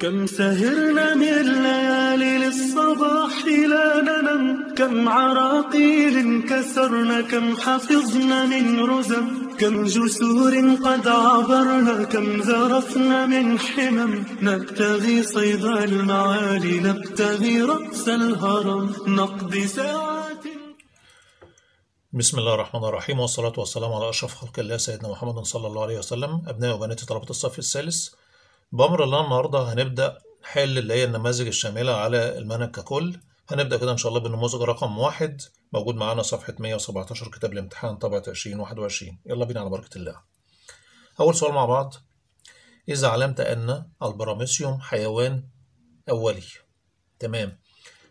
كم سهرنا من ليالي للصباح لا ننم كم عراقيل كسرنا كم حفظنا من رزم كم جسور قد عبرنا كم ذرفنا من حمم نبتغي صيد المعالي نبتغي رأس الهرم نقضي ساعات بسم الله الرحمن الرحيم والصلاة والسلام على أشرف خلق الله سيدنا محمد صلى الله عليه وسلم أبناء وبنات طلبة الصف الثالث بأمر الله النهاردة هنبدأ نحل اللي هي النماذج الشاملة على المنهج ككل هنبدأ كده إن شاء الله بالنموذج رقم واحد موجود معانا صفحة 117 كتاب الامتحان طبعة 2021 يلا بينا على بركة الله أول سؤال مع بعض إذا علمت أن البراميسيوم حيوان أولي تمام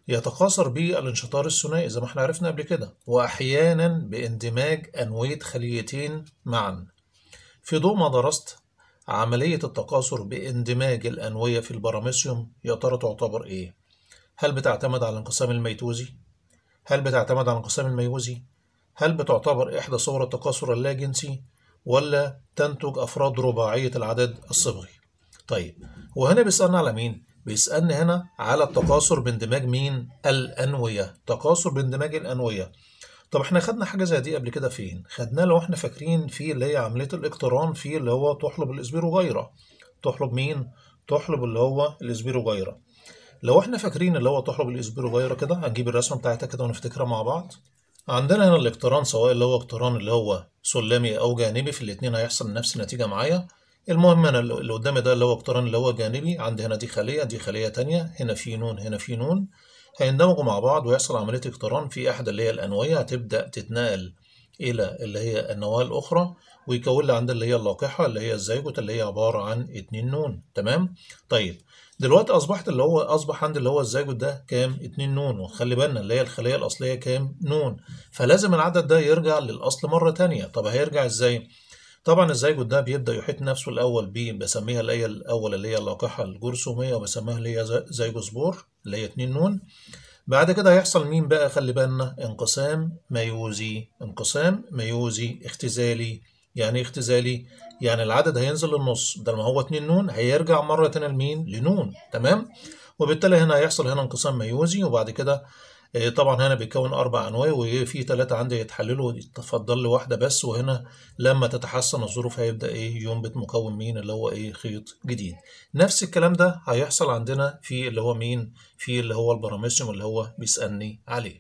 يتقاصر به الانشطار الثنائي زي ما احنا عرفنا قبل كده وأحيانا باندماج أنوية خليتين معا في ضوء ما درست عملية التكاثر باندماج الأنوية في البراميسيوم يا ترى تعتبر إيه؟ هل بتعتمد على انقسام الميتوزي؟ هل بتعتمد على انقسام الميوزي؟ هل بتعتبر إحدى صور التكاثر اللاجنسي ولا تنتج أفراد رباعية العدد الصبغي؟ طيب وهنا بيسألنا على مين؟ بيسألنا هنا على التكاثر باندماج مين؟ الأنوية، تكاثر باندماج الأنوية. طب احنا خدنا حاجه زي دي قبل كده فين خدناه لو احنا فاكرين في اللي هي عمليه الاقتران في اللي هو تحلب وغيره تحلب مين تحلب اللي هو وغيره لو احنا فاكرين اللي هو تحلب وغيره كده هنجيب الرسمه بتاعتها كده ونفتكرها مع بعض عندنا هنا الاقتران سواء اللي هو اقتران اللي هو سلمي او جانبي في الاثنين هيحصل نفس النتيجه معايا المهم انا اللي قدامي ده اللي هو اقتران اللي هو جانبي عندي هنا دي خليه دي خليه تانية هنا في نون هنا في نون هيندمجوا مع بعض ويحصل عملية اقتران في إحدى اللي هي الأنوية هتبدأ تتنقل إلى اللي هي النواة الأخرى ويكون لي اللي هي اللاقحة اللي هي الزيجوت اللي هي عبارة عن اتنين نون تمام؟ طيب دلوقتي أصبحت اللي هو أصبح عند اللي هو الزيجوت ده كام؟ اتنين نون وخلي بالنا اللي هي الخلية الأصلية كام؟ نون فلازم العدد ده يرجع للأصل مرة تانية طب هيرجع إزاي؟ طبعا الزيجوت ده بيبدا يحيط نفسه الاول ب بسميها الايه الاول اللي هي اللقاحه الجرثوميه وبسميها اللي هي زيجوسبور اللي هي 2 نون بعد كده هيحصل مين بقى خلي بالنا انقسام ميوزي انقسام ميوزي اختزالي يعني ايه اختزالي يعني العدد هينزل للنص بدل ما هو 2 نون هيرجع مره تانية لمين لنون تمام وبالتالي هنا هيحصل هنا انقسام ميوزي وبعد كده آه، طبعا هنا بيتكون اربع انواع وفي ثلاثه عندي يتحللوا اتفضل لي واحده بس وهنا لما تتحسن الظروف هيبدا ايه ينبت مكون مين اللي هو ايه خيط جديد نفس الكلام ده هيحصل عندنا في اللي هو مين في اللي هو البراميسيوم اللي هو بيسالني عليه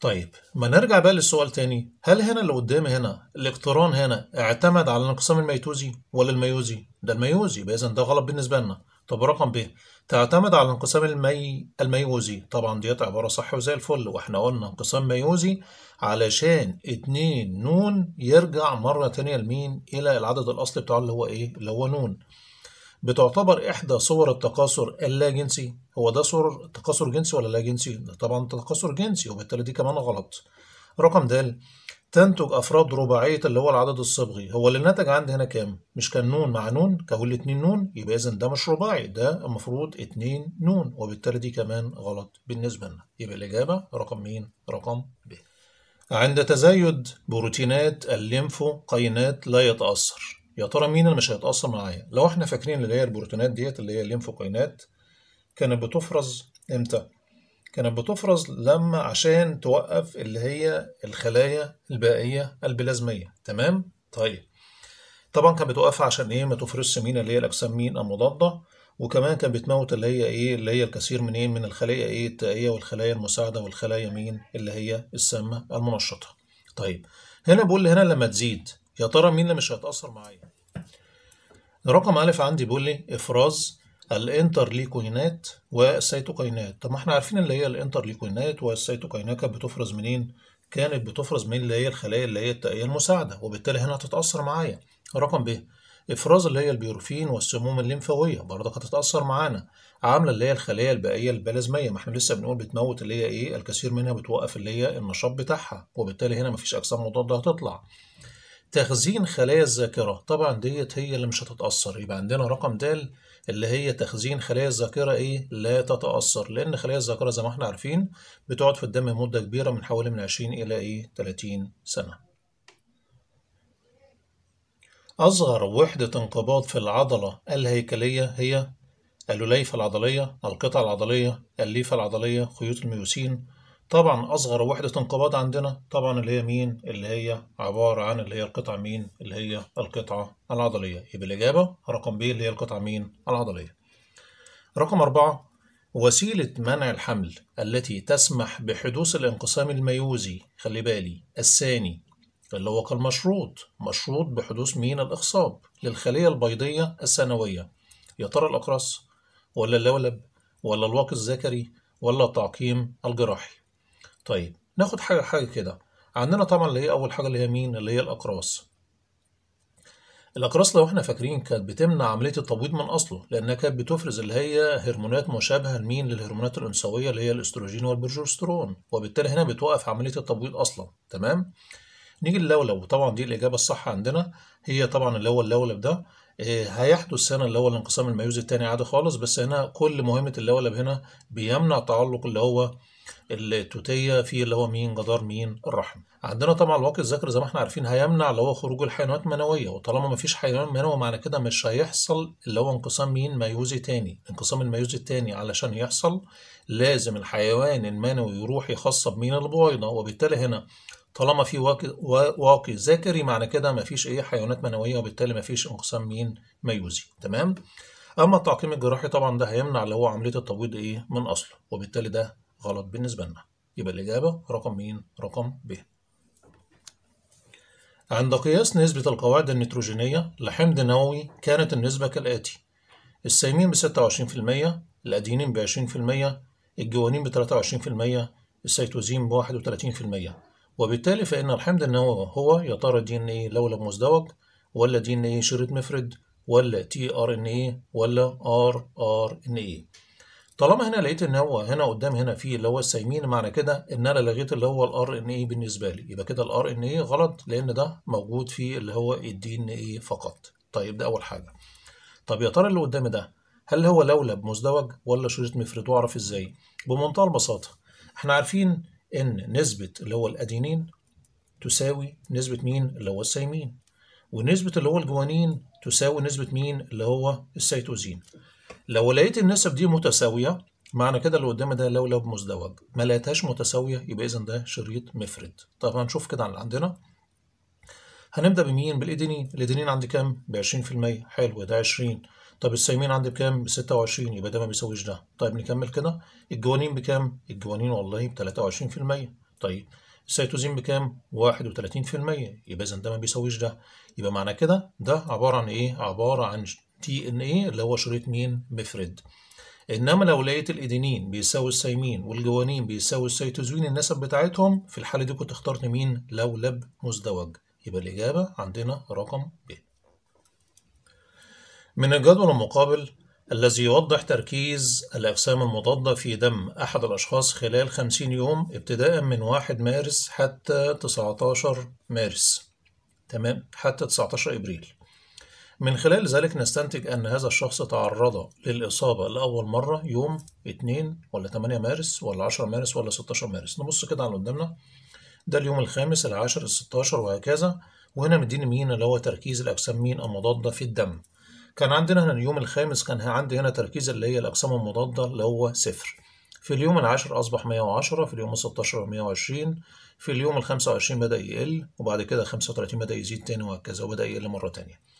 طيب ما نرجع بقى للسؤال تاني هل هنا اللي قدامي هنا الاقتران هنا اعتمد على الانقسام الميتوزي ولا الميوزي ده الميوزي يبقى اذا ده غلط بالنسبه لنا طب رقم ب تعتمد على انقسام المي... الميوزي طبعا ديت عبارة صح وزي الفل واحنا قلنا انقسام ميوزي علشان اتنين نون يرجع مرة تانية لمين إلى العدد الأصلي بتاعه اللي هو إيه اللي هو نون بتعتبر إحدى صور التكاثر اللا جنسي هو ده صور تكاثر جنسي ولا لا جنسي؟ طبعا تكاثر جنسي وبالتالي دي كمان غلط رقم د تنتج افراد رباعيه اللي هو العدد الصبغي هو اللي نتج عندي هنا كام مش كان نون مع نون كهو الاتنين نون يبقى اذا ده مش رباعي ده المفروض اتنين نون وبالتالي دي كمان غلط بالنسبه لنا يبقى الاجابه رقم مين رقم ب عند تزايد بروتينات الليمفوقينات لا يتاثر يا ترى مين اللي مش هيتاثر معايا لو احنا فاكرين اللي هي البروتينات ديت اللي هي الليمفوقينات كانت بتفرز امتى كانت بتفرز لما عشان توقف اللي هي الخلايا البائية البلازمية تمام؟ طيب طبعا كانت بتوقفها عشان ايه ما تفرزش مين اللي هي الاجسام مين المضادة وكمان كانت بتموت اللي هي ايه اللي هي الكثير من ايه من الخلايا ايه التائية والخلايا المساعدة والخلايا مين اللي هي السامة المنشطة طيب هنا بقول هنا لما تزيد يا ترى مين اللي مش هيتأثر معايا رقم ألف عندي بيقول لي إفراز الانترليكوينات والسيتوكاينات طب ما احنا عارفين اللي هي الانترليكوينات والسيتوكاينات كانت بتفرز منين كانت بتفرز من اللي هي الخلايا اللي هي التقية المساعدة وبالتالي هنا هتتأثر معايا رقم ب افراز اللي هي البيوروفين والسموم الليمفاوية برضك هتتأثر معانا عاملة اللي هي الخلايا البائية البلازمية ما احنا لسه بنقول بتموت اللي هي ايه الكثير منها بتوقف اللي هي النشاط بتاعها وبالتالي هنا مفيش أجسام مضادة هتطلع تخزين خلايا الذاكرة طبعا ديت هي اللي مش هتتأثر يبقى عندنا رقم د اللي هي تخزين خلايا الذاكرة ايه لا تتأثر لأن خلايا الذاكرة زي ما احنا عارفين بتقعد في الدم مدة كبيرة من حوالي من 20 إلى ايه 30 سنة أصغر وحدة انقباض في العضلة الهيكلية هي اللوليفة العضلية القطع العضلية الليفة العضلية خيوط الميوسين طبعا أصغر وحدة انقباض عندنا طبعا اللي هي مين؟ اللي هي عبارة عن اللي هي القطعة مين؟ اللي هي القطعة العضلية يبقى الإجابة رقم ب اللي هي القطعة مين؟ العضلية. رقم أربعة وسيلة منع الحمل التي تسمح بحدوث الانقسام الميوزي خلي بالي الثاني اللي هو كالمشروط مشروط بحدوث مين الإخصاب للخلية البيضية الثانوية يا ترى الأقراص ولا اللولب ولا الواقي الذكري ولا التعقيم الجراحي طيب ناخد حاجة حاجة كده عندنا طبعا اللي هي أول حاجة اللي هي مين اللي هي الأقراص الأقراص لو احنا فاكرين كانت بتمنع عملية التبويض من أصله لأنها كانت بتفرز اللي هي هرمونات مشابهة لمين للهرمونات الأنثوية اللي هي الأستروجين والبروجسترون وبالتالي هنا بتوقف عملية التبويض أصلا تمام نيجي للولب وطبعا دي الإجابة الصح عندنا هي طبعا اللي هو اللولب ده آه، هيحدث هنا اللي هو الانقسام الميوزي الثاني عادي خالص بس هنا كل مهمة اللولب هنا بيمنع تعلق اللي هو التوتية في اللي هو مين جدار مين الرحم عندنا طبعا الواقي الذكر زي ما احنا عارفين هيمنع اللي هو خروج الحيوانات منوية وطالما ما فيش حيوان منوي معنى كده مش هيحصل اللي هو انقسام مين ميوزي تاني انقسام الميوزي التاني علشان يحصل لازم الحيوان المنوي يروح يخصب مين البويضة وبالتالي هنا طالما في واقي ذكري معنى كده ما فيش ايه حيوانات منوية وبالتالي ما فيش انقسام مين ميوزي تمام اما التعقيم الجراحي طبعا ده هيمنع اللي هو عمليه التبويض ايه من اصله وبالتالي ده غلط بالنسبة لنا يبقى الإجابة رقم مين؟ رقم ب عند قياس نسبة القواعد النيتروجينية لحمض نووي كانت النسبة كالآتي السيمين في 26% الأدينين في 20% الجوانين في 23% السيتوزين في 31% وبالتالي فإن الحمض النووي هو يا ترى دي إن إيه لولب مزدوج ولا دي إن إيه شريط مفرد ولا تي ار ان إيه ولا ار ار ان إيه طالما هنا لقيت ان هو هنا قدام هنا في اللي هو السايمين معنى كده ان انا لغيت اللي هو الار ان اي بالنسبه لي يبقى كده الار ان اي غلط لان ده موجود في اللي هو الدي ان اي فقط طيب ده اول حاجه طب يا ترى اللي قدامي ده هل هو لولب مزدوج ولا شريط مفرد واعرف ازاي بمنتهى البساطه احنا عارفين ان نسبه اللي هو الادينين تساوي نسبه مين اللي هو السايمين ونسبه اللي هو الجوانين تساوي نسبه مين اللي هو السيتوزين لو لقيت النسب دي متساويه معنى كده اللي قدامي ده لولب مزدوج ما لقيتهاش متساويه يبقى اذا ده شريط مفرد طب هنشوف كده اللي عندنا هنبدا بمين بالايدينين الايدينين عندي كام ب 20% حلو ده 20 طب السيمين عندي بكام ب 26 يبقى ده ما بيساويش ده طيب نكمل كده الجوانين بكام الجوانين والله ب 23% طيب السيتوزين بكام 31% يبقى اذا ده ما بيساويش ده يبقى معنى كده ده عباره عن ايه عباره عن تي ان ايه اللي هو شريط مين مفرد انما لو لقيت الادينين بيساوي السيمين والجوانين بيساوي السيتوزوين النسب بتاعتهم في الحاله دي كنت اخترت مين لو لب مزدوج يبقى الاجابه عندنا رقم ب من الجدول المقابل الذي يوضح تركيز الأجسام المضادة في دم أحد الأشخاص خلال 50 يوم ابتداء من 1 مارس حتى 19 مارس تمام حتى 19 إبريل من خلال ذلك نستنتج أن هذا الشخص تعرض للإصابة لأول مرة يوم 2 ولا 8 مارس ولا 10 مارس ولا 16 مارس نبص كده على قدامنا ده اليوم الخامس العاشر الستاشر وهكذا وهنا مديني مين اللي هو تركيز الأجسام مين المضادة في الدم كان عندنا هنا اليوم الخامس كان عندي هنا تركيز اللي هي الأجسام المضادة اللي هو صفر في اليوم العاشر أصبح 110 في اليوم الستاشر 120 في اليوم الخمسة وعشرين بدأ يقل وبعد كده خمسة وتلاتين بدأ يزيد تاني وهكذا وبدأ يقل مرة تانية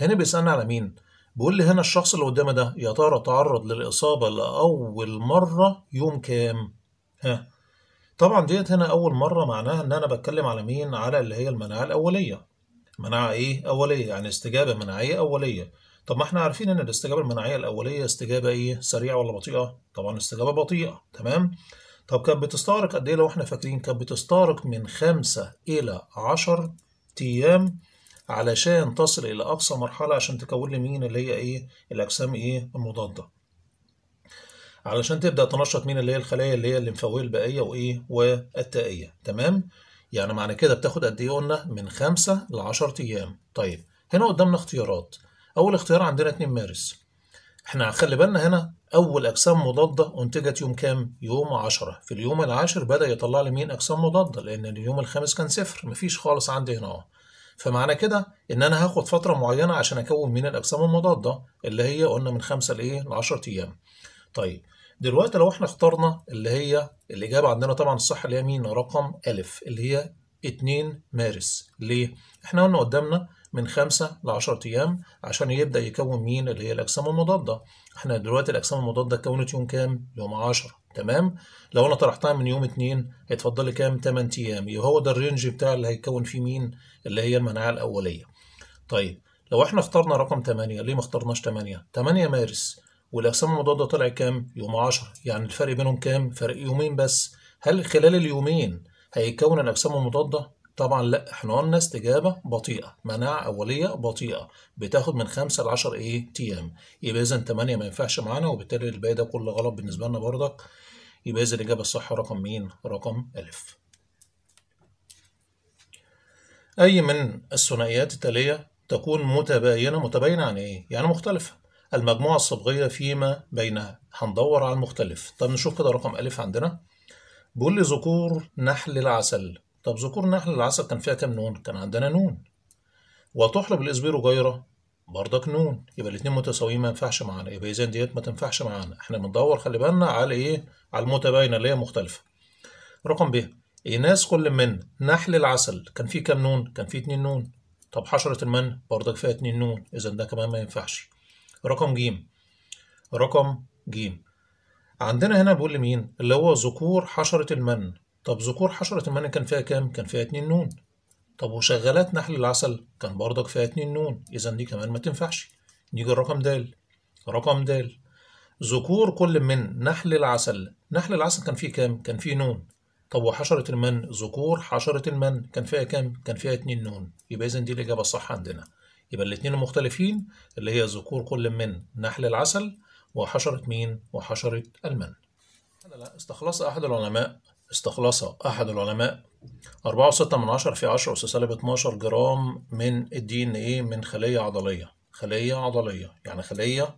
هنا بيسألني على مين؟ بيقول لي هنا الشخص اللي قدامي ده يا ترى تعرض للإصابة لأول مرة يوم كام؟ ها طبعا ديت هنا أول مرة معناها إن أنا بتكلم على مين؟ على اللي هي المناعة الأولية. مناعة إيه؟ أولية يعني استجابة مناعية أولية. طب ما احنا عارفين إن الاستجابة المناعية الأولية استجابة إيه؟ سريعة ولا بطيئة؟ طبعا استجابة بطيئة تمام؟ طب كانت بتستغرق قد إيه لو احنا فاكرين؟ كانت بتستغرق من خمسة إلى عشر أيام علشان تصل إلى أقصى مرحلة عشان تكون لي مين اللي هي إيه الأجسام إيه المضادة علشان تبدأ تنشط مين اللي هي الخلايا اللي هي الليمفاوية البائية وإيه والتائية تمام يعني معنى كده بتاخد قد إيه قلنا من خمسة لعشرة أيام طيب هنا قدامنا اختيارات أول اختيار عندنا 2 مارس احنا خلي بالنا هنا أول أجسام مضادة أنتجت يوم كام؟ يوم 10 في اليوم العاشر بدأ يطلع لي مين أجسام مضادة لأن اليوم الخامس كان صفر مفيش خالص عندي هنا أهو فمعنى كده ان انا هاخد فتره معينه عشان اكون من الاجسام المضاده اللي هي قلنا من 5 لايه ل 10 ايام طيب دلوقتي لو احنا اخترنا اللي هي الاجابه عندنا طبعا الصح اللي هي مين رقم ا اللي هي 2 مارس ليه احنا قلنا قدامنا من 5 ل 10 ايام عشان يبدا يكون مين اللي هي الاجسام المضاده احنا دلوقتي الاجسام المضاده كونت يوم كام يوم 10 تمام لو انا طرحتها من يوم اتنين هيتفضل لي كام 8 ايام يبقى هو ده الرينج بتاع اللي هيكون فيه مين اللي هي المناعه الاوليه طيب لو احنا اخترنا رقم 8 ليه ما اخترناش 8 8 مارس والاقسام المضاده طلع كام يوم 10 يعني الفرق بينهم كام فرق يومين بس هل خلال اليومين هيتكون الاجسام المضاده طبعا لا احنا قلنا استجابه بطيئه مناعه اوليه بطيئه بتاخد من 5 ل 10 ايه تي ام يبقى اذا 8 ما ينفعش معانا وبالتالي الباقي ده كله غلط بالنسبه لنا بردك يبقى إذا الإجابة الصح رقم مين؟ رقم ألف. أي من الثنائيات التالية تكون متباينة متباينة عن إيه؟ يعني مختلفة المجموعة الصبغية فيما بينها هندور على المختلف طب نشوف كده رقم ألف عندنا بيقول لي ذكور نحل العسل طب ذكور نحل العسل كان فيها كام نون؟ كان عندنا نون وتحلب الإسبيروجيرة برضك نون يبقى الاثنين متساويين ما ينفعش معانا يبقى اذا ديت ما تنفعش معانا احنا بندور خلي بالنا على ايه على المتباينه اللي هي مختلفه رقم ب ايناس كل من نحل العسل كان فيه كام نون كان فيه اتنين نون طب حشرة المن برضك فيها اتنين نون إذا ده كمان ما ينفعش رقم ج رقم ج عندنا هنا بيقول لمين اللي هو ذكور حشرة المن طب ذكور حشرة المن كان فيها كام كان فيها اتنين نون طب وشغالات نحل العسل كان برضك فيها اتنين نون إذا دي كمان ما تنفعش نيجي الرقم د رقم د ذكور كل من نحل العسل نحل العسل كان فيه كام؟ كان فيه نون طب وحشرة المن ذكور حشرة المن كان فيها كام؟ كان فيها اتنين نون يبقى إذا دي الإجابة الصح عندنا يبقى الاتنين المختلفين اللي هي ذكور كل من نحل العسل وحشرة مين؟ وحشرة المن لا استخلص أحد العلماء استخلص أحد العلماء أربعة وستة من عشرة في عشرة أس سالب اتناشر جرام من الدي إن إيه من خلية عضلية خلية عضلية يعني خلية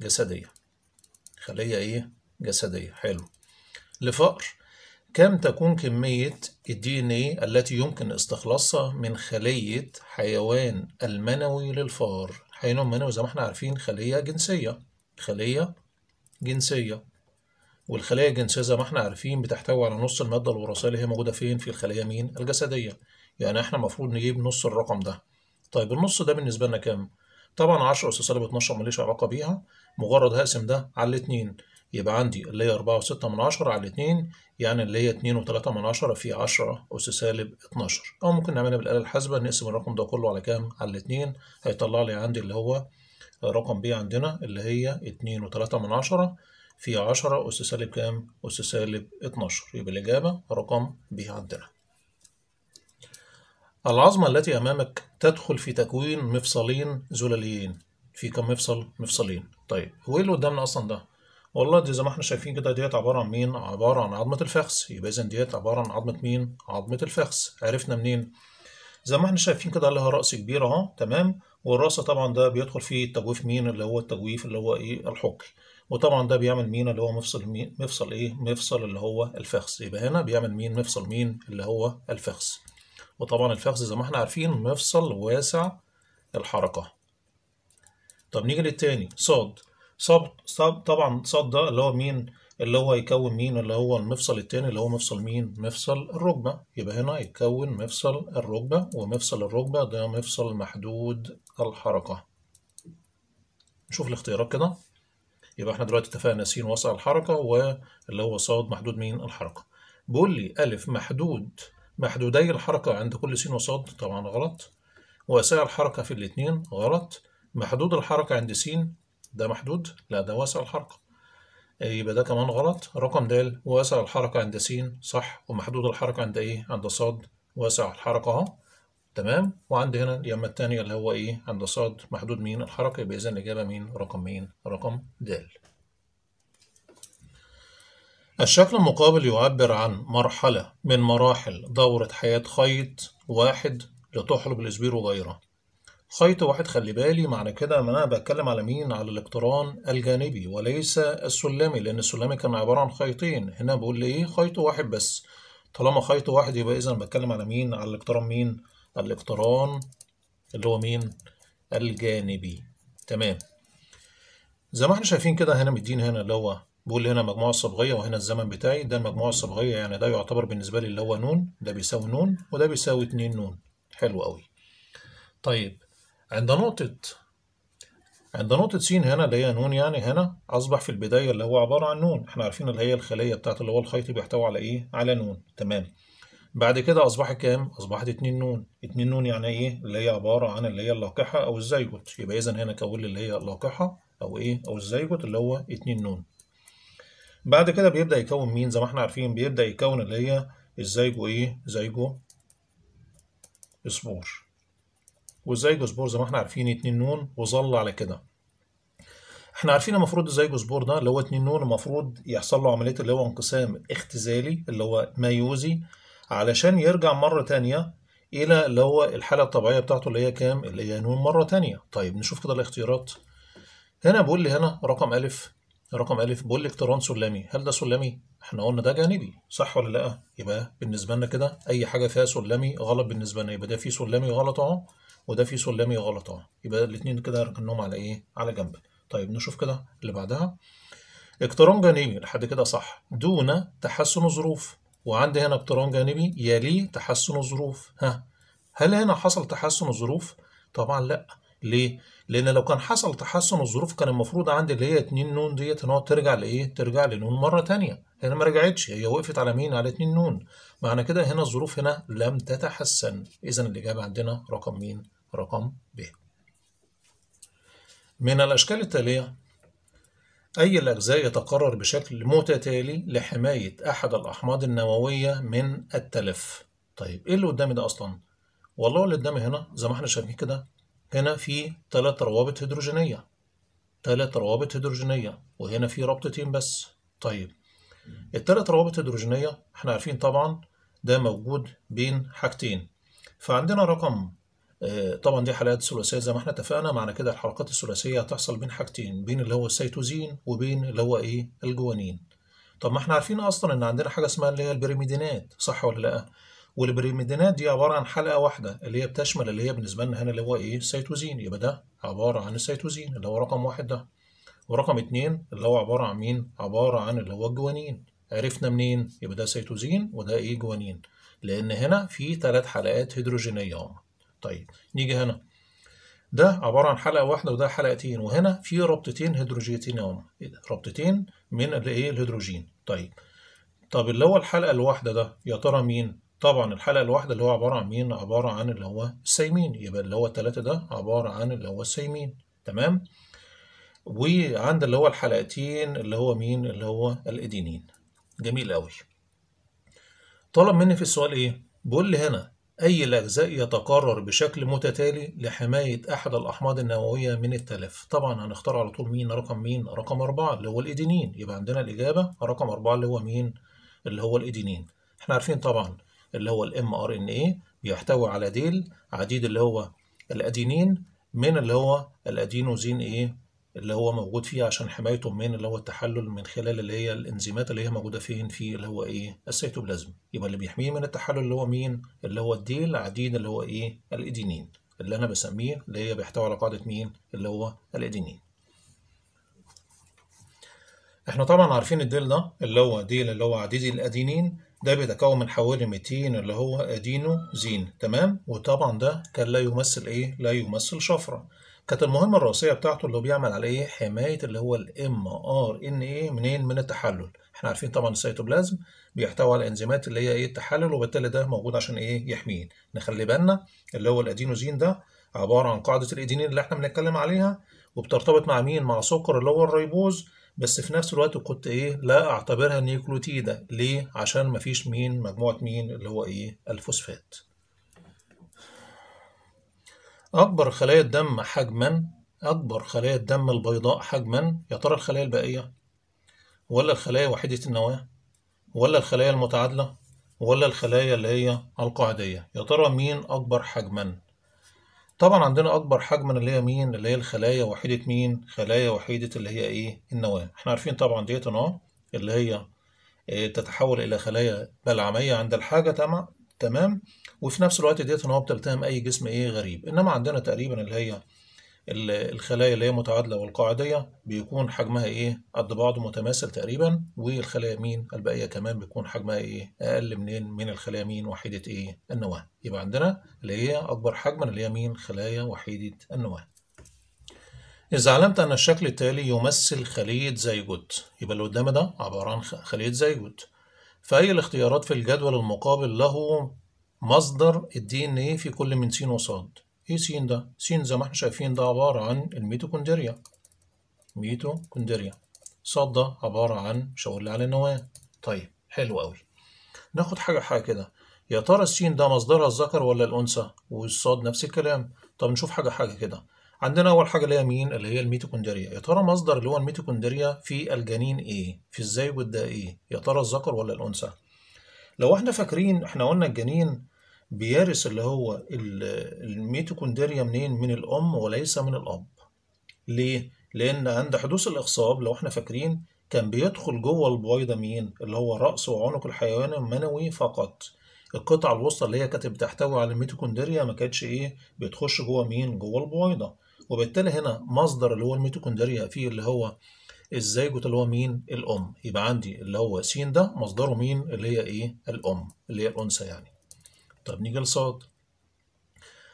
جسدية خلية إيه جسدية حلو لفقر كم تكون كمية الدي إن إيه التي يمكن استخلاصها من خلية حيوان المنوي للفار حيوان المنوي زي ما احنا عارفين خلية جنسية خلية جنسية والخلايا الجنسية زي ما احنا عارفين بتحتوي على نص المادة الوراثية اللي هي موجودة فين في الخلايا مين الجسدية يعني احنا المفروض نجيب نص الرقم ده طيب النص ده بالنسبة لنا كام؟ طبعا 10 أس سالب 12 ماليش علاقة بيها مجرد هقسم ده على الاتنين يبقى عندي اللي هي 4 و6 من 10 على الاتنين يعني اللي هي 2 و3 من 10 في 10 أس سالب 12 أو ممكن نعملها بالآلة الحاسبة نقسم الرقم ده كله على كام؟ على الاتنين هيطلع لي عندي اللي هو رقم ب عندنا اللي هي 2 و3 من 10 في 10 أس سالب كام؟ أس سالب 12 يبقى الإجابة رقم ب عندنا العظمة التي أمامك تدخل في تكوين مفصلين زلليين في كم مفصل؟ مفصلين طيب هو إيه اللي قدامنا أصلا ده؟ والله دي زي ما احنا شايفين كده ديت عبارة عن مين؟ عبارة عن عظمة الفخس، يبقى إذا ديت عبارة عن عظمة مين؟ عظمة الفخس، عرفنا منين؟ زي ما احنا شايفين كده لها رأس كبير أهو تمام والرأس طبعا ده بيدخل فيه التجويف مين اللي هو التجويف اللي هو إيه الحقي وطبعا ده بيعمل مين اللي هو مفصل مين مفصل ايه مفصل اللي هو الفخذ يبقى هنا بيعمل مين مفصل مين اللي هو الفخذ وطبعا الفخذ زي ما احنا عارفين مفصل واسع الحركه طب نيجي للتاني صاد صاد طبعا صاد ده اللي هو مين اللي هو يكون مين اللي هو المفصل التاني اللي هو مفصل مين مفصل الركبة يبقى هنا يتكون مفصل الركبة ومفصل الركبة ده مفصل محدود الحركة نشوف الاختيارات كده يبقى احنا دلوقتي اتفقنا س واسع الحركة واللي هو ص محدود مين الحركة بيقول لي أ محدود محدودي الحركة عند كل س وص طبعا غلط واسع الحركة في الاتنين غلط محدود الحركة عند س ده محدود لا ده واسع الحركة يبقى ده كمان غلط رقم د واسع الحركة عند س صح ومحدود الحركة عند ايه عند ص واسع الحركة اهو تمام وعندي هنا اليم الثانية اللي هو ايه عند ص محدود مين الحركة يبقى إذا الإجابة مين رقم مين رقم د الشكل المقابل يعبر عن مرحلة من مراحل دورة حياة خيط واحد لتحلب الإسبير وغيره خيط واحد خلي بالي معنى كده ان انا بتكلم على مين على الاقتران الجانبي وليس السلمي لان السلمي كان عباره عن خيطين هنا بقول لي ايه خيط واحد بس طالما خيط واحد يبقى اذا بتكلم على مين على الاقتران مين الاقتران اللي هو مين الجانبي تمام زي ما احنا شايفين كده هنا مدين هنا اللي هو بيقول لي هنا المجموعه الصبغيه وهنا الزمن بتاعي ده المجموعه الصبغيه يعني ده يعتبر بالنسبه لي اللي هو نون ده بيساوي نون وده بيساوي 2 نون حلو قوي طيب عند نقطه عند نقطة س هنا اللي هي نون يعني هنا أصبح في البداية اللي هو عبارة عن نون، إحنا عارفين اللي هي الخلية بتاعت اللي هو الخيط بيحتوي على إيه؟ على نون، تمام. بعد كده أصبحت كام؟ أصبحت 2 نون 2 نون يعني إيه؟ اللي هي عبارة عن اللي هي اللاقحة أو الزيجوت يبقى إذا هنا كون اللي هي اللاقحة أو إيه؟ أو الزيجوت اللي هو 2 نون بعد كده بيبدأ يكون مين؟ زي ما إحنا عارفين بيبدأ يكون اللي هي الزيجو إيه؟ زيجو سبور والزيجو سبور زي ما إحنا عارفين 2 نون وظل على كده احنا عارفين المفروض الزيجوسبور ده اللي هو 2 نون المفروض يحصل له عمليه اللي هو انقسام اختزالي اللي هو مايوزي. علشان يرجع مرة تانية إلى اللي هو الحالة الطبيعية بتاعته اللي هي كام؟ اللي هي نون مرة تانية. طيب نشوف كده الاختيارات. هنا بيقول لي هنا رقم ألف رقم ألف بيقول لي اقتران سلمي، هل ده سلمي؟ احنا قلنا ده جانبي صح ولا لأ؟ يبقى بالنسبة لنا كده أي حاجة فيها سلمي غلط بالنسبة لنا يبقى ده فيه سلمي غلط أهو وده فيه سلمي غلط أهو يبقى الاتنين كده ركنهم على إيه؟ على جنب. طيب نشوف كده اللي بعدها. اقتران جانبي لحد كده صح دون تحسن الظروف وعندي هنا اقتران جانبي يليه تحسن الظروف ها هل هنا حصل تحسن الظروف؟ طبعا لا ليه؟ لأن لو كان حصل تحسن الظروف كان المفروض عندي اللي هي 2 نون ديت إن ترجع لإيه؟ ترجع لنون مرة تانية هنا ما رجعتش هي وقفت على مين؟ على 2 نون معنى كده هنا الظروف هنا لم تتحسن إذا الإجابة عندنا رقم مين؟ رقم ب من الأشكال التالية أي الأجزاء يتكرر بشكل متتالي لحماية أحد الأحماض النووية من التلف طيب إيه اللي قدامي ده أصلا؟ والله اللي قدامي هنا زي ما احنا شايفين كده هنا في ثلاث روابط هيدروجينية ثلاث روابط هيدروجينية وهنا في رابطتين بس طيب الثلاث روابط هيدروجينية احنا عارفين طبعا ده موجود بين حاجتين فعندنا رقم آه، طبعا دي حلقات ثلاثيه زي ما احنا اتفقنا معنى كده الحلقات الثلاثيه هتحصل بين حاجتين بين اللي هو السيتوزين وبين اللي هو ايه الجوانين طب ما احنا عارفين اصلا ان عندنا حاجه اسمها اللي هي البريميدينات صح ولا لا والبريميدينات دي عباره عن حلقه واحده اللي هي بتشمل اللي هي بالنسبه لنا هنا اللي هو ايه السيتوزين يبقى ده عباره عن السيتوزين اللي هو رقم واحد ده ورقم اتنين اللي هو عباره عن مين عباره عن اللي هو الجوانين عرفنا منين يبقى ده سيتوزين وده ايه جوانين لان هنا في ثلاث حلقات هيدروجينيه طيب نيجي هنا ده عبارة عن حلقة واحدة وده حلقتين وهنا في رابطتين هيدروجيتين اهو إيه رابطتين من الايه الهيدروجين طيب طب اللي هو الحلقة الواحدة ده يا ترى مين؟ طبعا الحلقة الواحدة اللي هو عبارة عن مين؟ عبارة عن اللي هو السيمين يبقى اللي هو التلاتة ده عبارة عن اللي هو السيمين تمام؟ وعند اللي هو الحلقتين اللي هو مين؟ اللي هو الإدينين جميل قوي طلب مني في السؤال إيه؟ بيقول لي هنا أي الأجزاء يتكرر بشكل متتالي لحماية أحد الأحماض النووية من التلف طبعا هنختار على طول مين رقم مين رقم أربعة اللي هو الإيدينين يبقى عندنا الإجابة رقم أربعة اللي هو مين اللي هو الإيدينين احنا عارفين طبعا اللي هو الام ار ان إيه بيحتوي على ديل عديد اللي هو الادينين من اللي هو الادينوزين ايه اللي هو موجود فيه عشان حمايته من اللي هو التحلل من خلال اللي هي الانزيمات اللي هي موجوده فين في اللي هو ايه السيتوبلازم يبقى اللي بيحميه من التحلل اللي هو مين اللي هو الديل عديد اللي هو ايه الادينين اللي انا بسميه اللي هي بيحتوي على قاعده مين اللي هو الادينين احنا طبعا عارفين الديل ده اللي هو ديل اللي هو عديد الادينين ده بيتكون من حوالي 200 اللي هو ادينو زين تمام وطبعا ده كان لا يمثل ايه لا يمثل شفره كانت المهمه الرئيسيه بتاعته اللي هو بيعمل على ايه حمايه اللي هو الام ار ان ايه منين من التحلل احنا عارفين طبعا السيتوبلازم بيحتوي على انزيمات اللي هي ايه التحلل وبالتالي ده موجود عشان ايه يحميه نخلي بالنا اللي هو الادينوزين ده عباره عن قاعده الادينين اللي احنا بنتكلم عليها وبترتبط مع مين مع سكر اللي هو الريبوز بس في نفس الوقت كنت ايه لا اعتبرها نيوكلوتيدة ليه عشان مفيش مين مجموعة مين اللي هو ايه الفوسفات اكبر خلايا الدم حجما اكبر خلايا الدم البيضاء حجما يا ترى الخلايا الباقية ولا الخلايا وحيدة النواة ولا الخلايا المتعادلة ولا الخلايا اللي هي القاعدية يا ترى مين اكبر حجما طبعا عندنا اكبر حجما اللي هي مين اللي هي الخلايا وحيده مين خلايا وحيده اللي هي ايه النواه احنا عارفين طبعا ديت نوع آه، اللي هي آه، تتحول الى خلايا بلعميه عند الحاجه تمام تمام وفي نفس الوقت ديت نوع آه بتلتهم اي جسم ايه غريب انما عندنا تقريبا اللي هي الخلايا اللي هي متعادلة والقاعدية بيكون حجمها إيه قد بعضه متماثل تقريبا والخلايا مين الباقية كمان بيكون حجمها إيه أقل منين من الخلايا مين وحيدة إيه النواة يبقى عندنا اللي هي أكبر حجما اللي هي مين خلايا وحيدة النواة إذا علمت أن الشكل التالي يمثل خلية زيجوت يبقى اللي قدامي ده عبارة عن خلية زيجوت فأي الاختيارات في الجدول المقابل له مصدر الـ ان ايه في كل من س وصاد ايه س ده؟ س زي ما احنا شايفين ده عبارة عن الميتوكوندريا ميتوكوندريا ص ده عبارة عن مش هقول على النواة طيب حلو قوي ناخد حاجة حاجة كده يا ترى السين ده مصدرها الذكر ولا الأنثى والصاد نفس الكلام طب نشوف حاجة حاجة كده عندنا أول حاجة اللي هي مين اللي هي الميتوكوندريا يا ترى مصدر اللي هو الميتوكوندريا في الجنين إيه في الزيجوت ده إيه يا ترى الذكر ولا الأنثى لو احنا فاكرين احنا قلنا الجنين بيرث اللي هو الميتوكوندريا منين؟ من الأم وليس من الأب. ليه؟ لأن عند حدوث الإخصاب لو إحنا فاكرين كان بيدخل جوه البويضة مين؟ اللي هو رأس وعنق الحيوان المنوي فقط. القطعة الوسطى اللي هي كانت بتحتوي على الميتوكوندريا ما كانتش إيه؟ بتخش جوه مين؟ جوه البويضة. وبالتالي هنا مصدر اللي هو الميتوكوندريا فيه اللي هو الزيجوت اللي هو مين؟ الأم. يبقى عندي اللي هو س ده مصدره مين؟ اللي هي إيه؟ الأم اللي هي الأنثى يعني. طب نيجي لصاد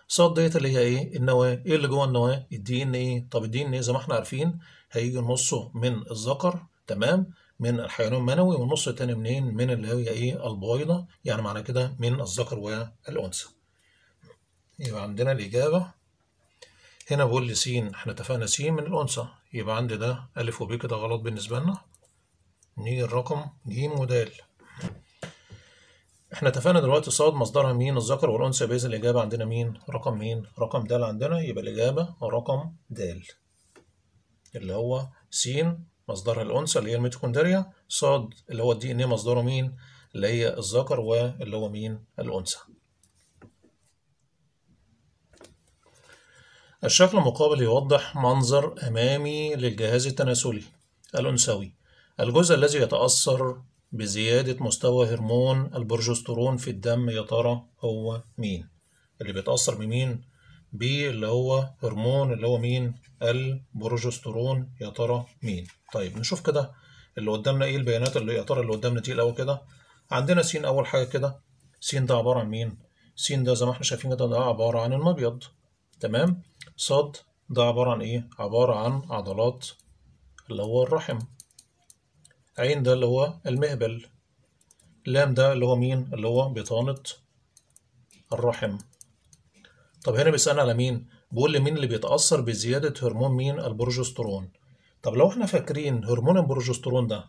صاد ديت اللي هي ايه النواه ايه اللي جوه النواه الدي ان ايه طب الدي ان ايه زي ما احنا عارفين هيجي نصه من الذكر تمام من الحيوان المنوي والنص التاني منين من اللي هي ايه البويضه يعني معنى كده من الذكر والانثى يبقى عندنا الاجابه هنا بقول لي س احنا اتفقنا س من الانثى يبقى عندي ده ا وب كده غلط بالنسبه لنا نيجي الرقم ج ودال احنا اتفقنا دلوقتي صاد مصدرها مين الذكر والانثى باذن الاجابه عندنا مين رقم مين رقم د عندنا يبقى الاجابه رقم د اللي هو س مصدرها الانثى اللي هي الميتوكوندريا صاد اللي هو الدي ان اي مصدره مين اللي هي الذكر واللي هو مين الانثى الشكل المقابل يوضح منظر امامي للجهاز التناسلي الانثوي الجزء الذي يتاثر بزيادة مستوى هرمون البروجسترون في الدم يا ترى هو مين؟ اللي بيتأثر بمين؟ بي اللي هو هرمون اللي هو مين؟ البروجسترون يا ترى مين؟ طيب نشوف كده اللي قدامنا ايه البيانات اللي يا ترى اللي قدامنا دي الأول كده عندنا س أول حاجة كده س ده عبارة عن مين؟ س ده زي ما احنا شايفين كده ده عبارة عن المبيض تمام؟ ص ده عبارة عن ايه؟ عبارة عن عضلات اللي هو الرحم عين ده اللي هو المهبل لام ده اللي هو مين اللي هو بطانة الرحم طب هنا بيسألنا على مين بيقول لي مين اللي بيتأثر بزيادة هرمون مين البروجسترون طب لو احنا فاكرين هرمون البروجسترون ده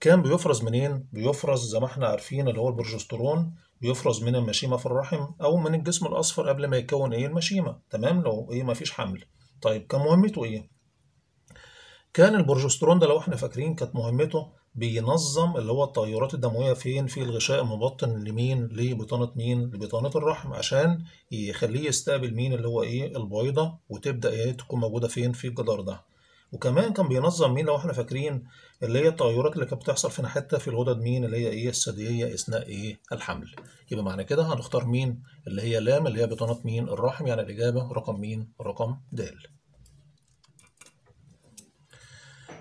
كان بيفرز منين بيفرز زي ما احنا عارفين اللي هو البروجسترون بيفرز من المشيمة في الرحم أو من الجسم الأصفر قبل ما يكون إيه المشيمة تمام لو إيه مفيش حمل طيب كان مهمته إيه كان البروجسترون ده لو احنا فاكرين كانت مهمته بينظم اللي هو التغيرات الدمويه فين في الغشاء المبطن لمين لبطانه مين لبطانه الرحم عشان يخليه يستقبل مين اللي هو ايه البويضه وتبدا ايه تكون موجوده فين في الجدار ده وكمان كان بينظم مين لو احنا فاكرين اللي هي التغيرات اللي كانت بتحصل فينا حتى في الغدد مين اللي هي ايه الثدييه اثناء ايه الحمل يبقى معنى كده هنختار مين اللي هي لام اللي هي بطانه مين الرحم يعني الاجابه رقم مين رقم د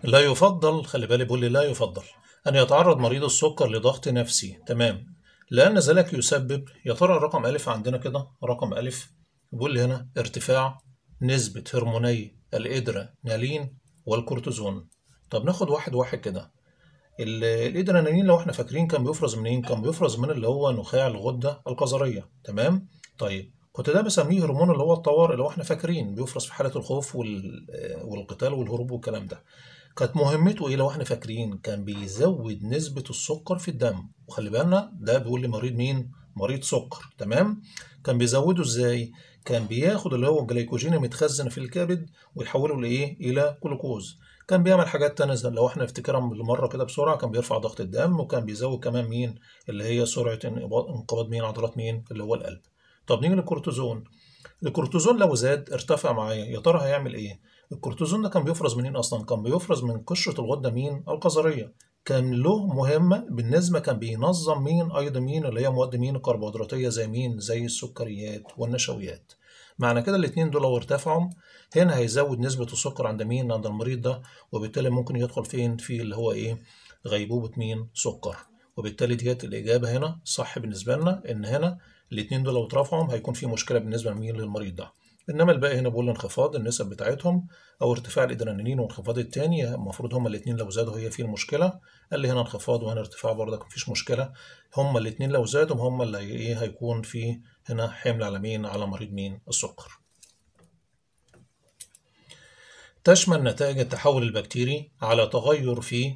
لا يفضل خلي بالي بقول لي لا يفضل أن يتعرض مريض السكر لضغط نفسي تمام لأن ذلك يسبب يا ترى رقم ألف عندنا كده رقم ألف بيقول لي هنا ارتفاع نسبة هرموني الإدرينالين والكورتيزون طب ناخد واحد واحد كده الإدرينالين لو احنا فاكرين كان بيفرز منين؟ كان بيفرز من اللي هو نخاع الغدة القذرية تمام؟ طيب كنت ده بسميه هرمون اللي هو الطوارئ اللي هو احنا فاكرين بيفرز في حالة الخوف والقتال والهروب والكلام ده كانت مهمته ايه لو احنا فاكرين كان بيزود نسبه السكر في الدم وخلي بالنا ده بيقول لي مريض مين مريض سكر تمام كان بيزوده ازاي كان بياخد اللي هو الجليكوجين المتخزن في الكبد ويحوله لايه الى جلوكوز كان بيعمل حاجات تانية لو احنا نفتكرها بالمره كده بسرعه كان بيرفع ضغط الدم وكان بيزود كمان مين اللي هي سرعه انقباض مين عضلات مين اللي هو القلب طب نيجي للكورتيزون الكورتيزون لو زاد ارتفع معايا يا ترى هيعمل ايه الكورتيزون ده كان بيفرز منين اصلا كان بيفرز من قشره الغده مين القذريه كان له مهمه بالنسبه كان بينظم مين ايضا مين اللي هي مواد مين الكربوهيدراتيه زي مين زي السكريات والنشويات معنى كده الاثنين دول لو ارتفعوا هنا هيزود نسبه السكر عند مين عند المريض ده وبالتالي ممكن يدخل فين في اللي هو ايه غيبوبه مين سكر وبالتالي ديت الاجابه هنا صح بالنسبه لنا ان هنا الاثنين دول لو اترفعوا هيكون في مشكله بالنسبه لمين للمريض ده انما الباقي هنا بيقول انخفاض النسب بتاعتهم او ارتفاع الادرينالين وانخفاض التاني المفروض هما الاثنين لو زادوا هي في المشكله قال لي هنا انخفاض وهنا ارتفاع برضك مفيش مشكله هما الاثنين لو زادوا هما اللي ايه هيكون في هنا حمل على مين على مريض مين السكر تشمل نتائج التحول البكتيري على تغير في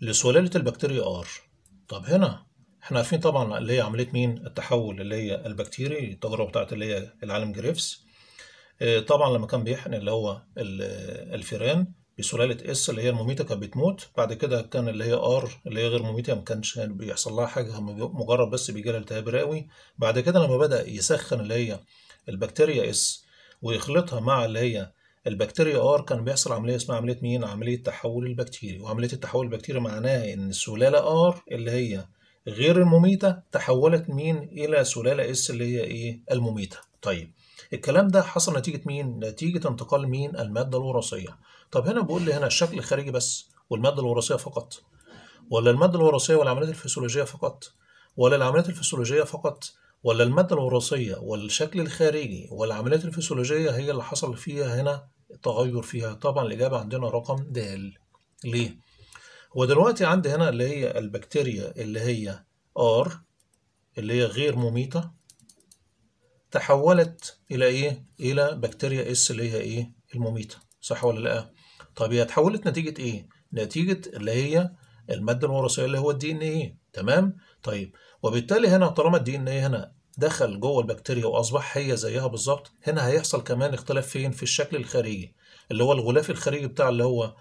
لسلالة البكتيريا R طب هنا احنا عارفين طبعا اللي هي عمليه مين التحول اللي هي البكتيري التجربه بتاعت اللي هي العالم جريفس آه، طبعا لما كان بيحقن اللي هو الفيران بسلاله اس اللي هي المميته كانت بتموت بعد كده كان اللي هي ار اللي هي غير مميته ما كانش بيحصل لها حاجه مجرد بس بيجي لها التهاب رئوي بعد كده لما بدا يسخن اللي هي البكتيريا اس ويخلطها مع اللي هي البكتيريا ار كان بيحصل عمليه اسمها عمليه مين عمليه تحول البكتيري وعمليه التحول البكتيري معناها ان السلاله ار اللي هي غير المميتة تحولت مين إلى سلالة اس اللي هي إيه المميتة طيب الكلام ده حصل نتيجة مين؟ نتيجة انتقال مين؟ المادة الوراثية طب هنا بقول لي هنا الشكل الخارجي بس والمادة الوراثية فقط ولا المادة الوراثية والعمليات الفسيولوجية فقط ولا العمليات الفسيولوجية فقط ولا المادة الوراثية والشكل الخارجي والعمليات الفسيولوجية هي اللي حصل فيها هنا تغير فيها طبعا الإجابة عندنا رقم د ليه؟ ودلوقتي عندي هنا اللي هي البكتيريا اللي هي ار اللي هي غير مميتة تحولت إلى إيه؟ إلى بكتيريا اس اللي هي إيه؟ المميتة صح ولا لأ؟ طب هي تحولت نتيجة إيه؟ نتيجة اللي هي المادة الوراثية اللي هو الدي إن إيه. تمام؟ طيب وبالتالي هنا طالما الدي إن إيه هنا دخل جوه البكتيريا واصبح هي زيها بالظبط هنا هيحصل كمان اختلاف فين في الشكل الخارجي اللي هو الغلاف الخارجي بتاع اللي هو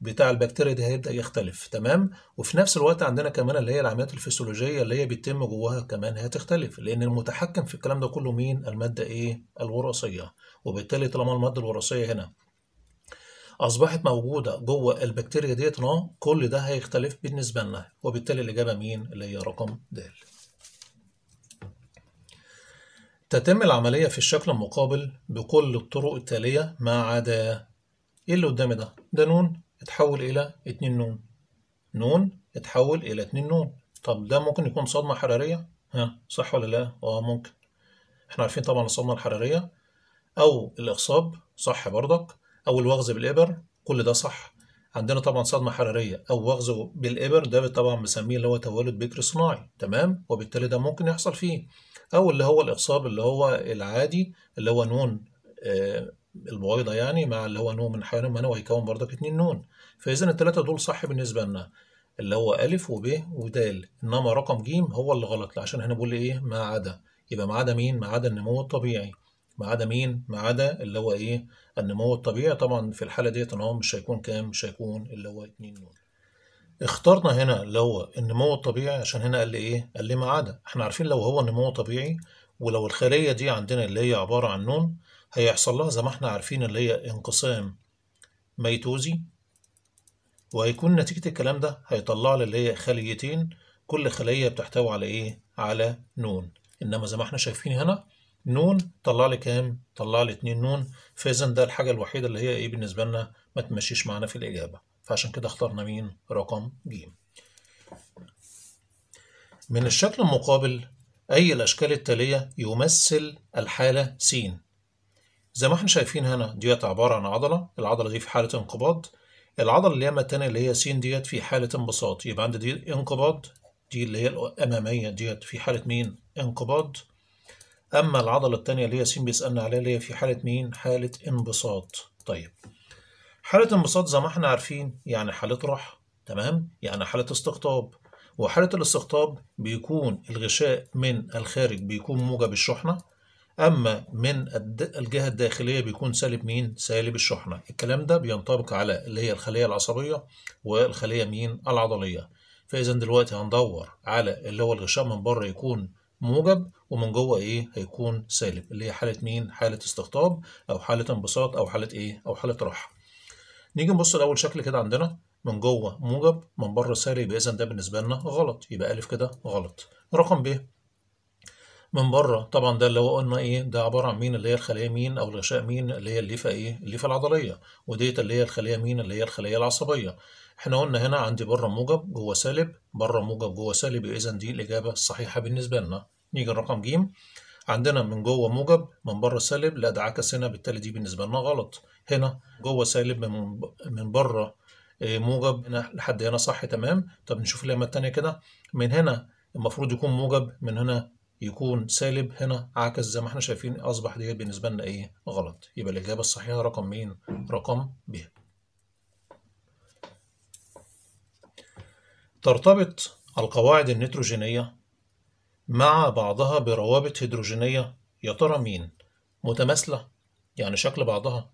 بتاع البكتيريا دي هيبدا يختلف تمام وفي نفس الوقت عندنا كمان اللي هي العمليات الفسيولوجيه اللي هي بيتم جواها كمان هتختلف لان المتحكم في الكلام ده كله مين الماده ايه الوراثيه وبالتالي طالما الماده الوراثيه هنا اصبحت موجوده جوه البكتيريا ديت كل ده هيختلف بالنسبه لنا وبالتالي الاجابه مين اللي هي رقم د تتم العملية في الشكل المقابل بكل الطرق التالية ما عدا إيه اللي قدامي ده؟ ده نون اتحول إلى اتنين نون نون اتحول إلى اتنين نون طب ده ممكن يكون صدمة حرارية؟ ها صح ولا لا؟ اه ممكن احنا عارفين طبعا الصدمة الحرارية أو الإخصاب صح برضك أو الوغز بالإبر كل ده صح عندنا طبعا صدمة حرارية أو وغزه بالإبر ده طبعا بنسميه اللي هو تولد بكر صناعي تمام وبالتالي ده ممكن يحصل فيه أو اللي هو الإصاب اللي هو العادي اللي هو نون آه البويضة يعني مع اللي هو نون من حيوان المنوي هيكون برضك اتنين نون فإذا الثلاثه دول صح بالنسبة لنا اللي هو ألف وب ودال إنما رقم ج هو اللي غلط عشان احنا بنقول إيه ما عدا يبقى ما عدا مين ما عدا النمو الطبيعي ما عدا مين؟ ما عدا اللي هو ايه؟ النمو الطبيعي طبعا في الحاله ديت ان هو مش هيكون كام؟ مش هيكون اللي هو 2 نون. اخترنا هنا اللي هو النمو الطبيعي عشان هنا قال لي ايه؟ قال لي ما عدا، احنا عارفين لو هو نمو طبيعي ولو الخليه دي عندنا اللي هي عباره عن نون هيحصل لها زي ما احنا عارفين اللي هي انقسام ميتوزي وهيكون نتيجة الكلام ده هيطلع لي اللي هي خليتين كل خلية بتحتوي على إيه؟ على نون إنما زي ما إحنا شايفين هنا نون طلع لي كام؟ طلع لي 2 نون فاذا ده الحاجه الوحيده اللي هي ايه بالنسبه لنا ما تمشيش معانا في الاجابه فعشان كده اخترنا مين؟ رقم ج. من الشكل المقابل أي الأشكال التالية يمثل الحالة س زي ما احنا شايفين هنا ديت عبارة عن عضلة العضلة دي في حالة انقباض العضلة اللي هي التانية اللي هي س ديت في حالة انبساط يبقى عندي دي انقباض دي اللي هي الأمامية ديت في حالة مين؟ انقباض أما العضلة الثانية اللي هي سين بيسألنا عليها اللي هي في حالة مين؟ حالة انبساط طيب حالة انبساط زي ما احنا عارفين يعني حالة رح تمام؟ يعني حالة استقطاب وحالة الاستقطاب بيكون الغشاء من الخارج بيكون موجب الشحنة أما من الجهة الداخلية بيكون سالب مين؟ سالب الشحنة الكلام ده بينطبق على اللي هي الخلية العصبية والخلية مين؟ العضلية فإذا دلوقتي هندور على اللي هو الغشاء من بره يكون موجب ومن جوه ايه هيكون سالب اللي هي حاله مين حاله استقطاب او حاله انبساط او حاله ايه او حاله راحه نيجي نبص الاول شكل كده عندنا من جوه موجب من بره سالب يبقى اذا ده بالنسبه لنا غلط يبقى الف كده غلط رقم ب من بره طبعا ده اللي هو قلنا ايه ده عباره عن مين اللي هي الخليه مين او الغشاء مين اللي هي الليفه ايه الليفه العضليه وديت اللي هي الخليه مين اللي هي الخليه العصبيه احنا قلنا هنا عندي بره موجب جوه سالب بره موجب جوه سالب اذا دي الاجابه الصحيحه بالنسبه لنا نيجي الرقم ج عندنا من جوه موجب من بره سالب لا ده عكس هنا بالتالي دي بالنسبه لنا غلط هنا جوه سالب من من بره آه، موجب هنا لحد هنا صح تمام طب نشوف اللمه الثانيه كده من هنا المفروض يكون موجب من هنا يكون سالب هنا عكس زي ما احنا شايفين اصبح دي بالنسبه لنا ايه غلط يبقى الاجابه الصحيحه رقم مين رقم ب ترتبط القواعد النيتروجينيه مع بعضها بروابط هيدروجينية يا ترى مين؟ متماثلة يعني شكل بعضها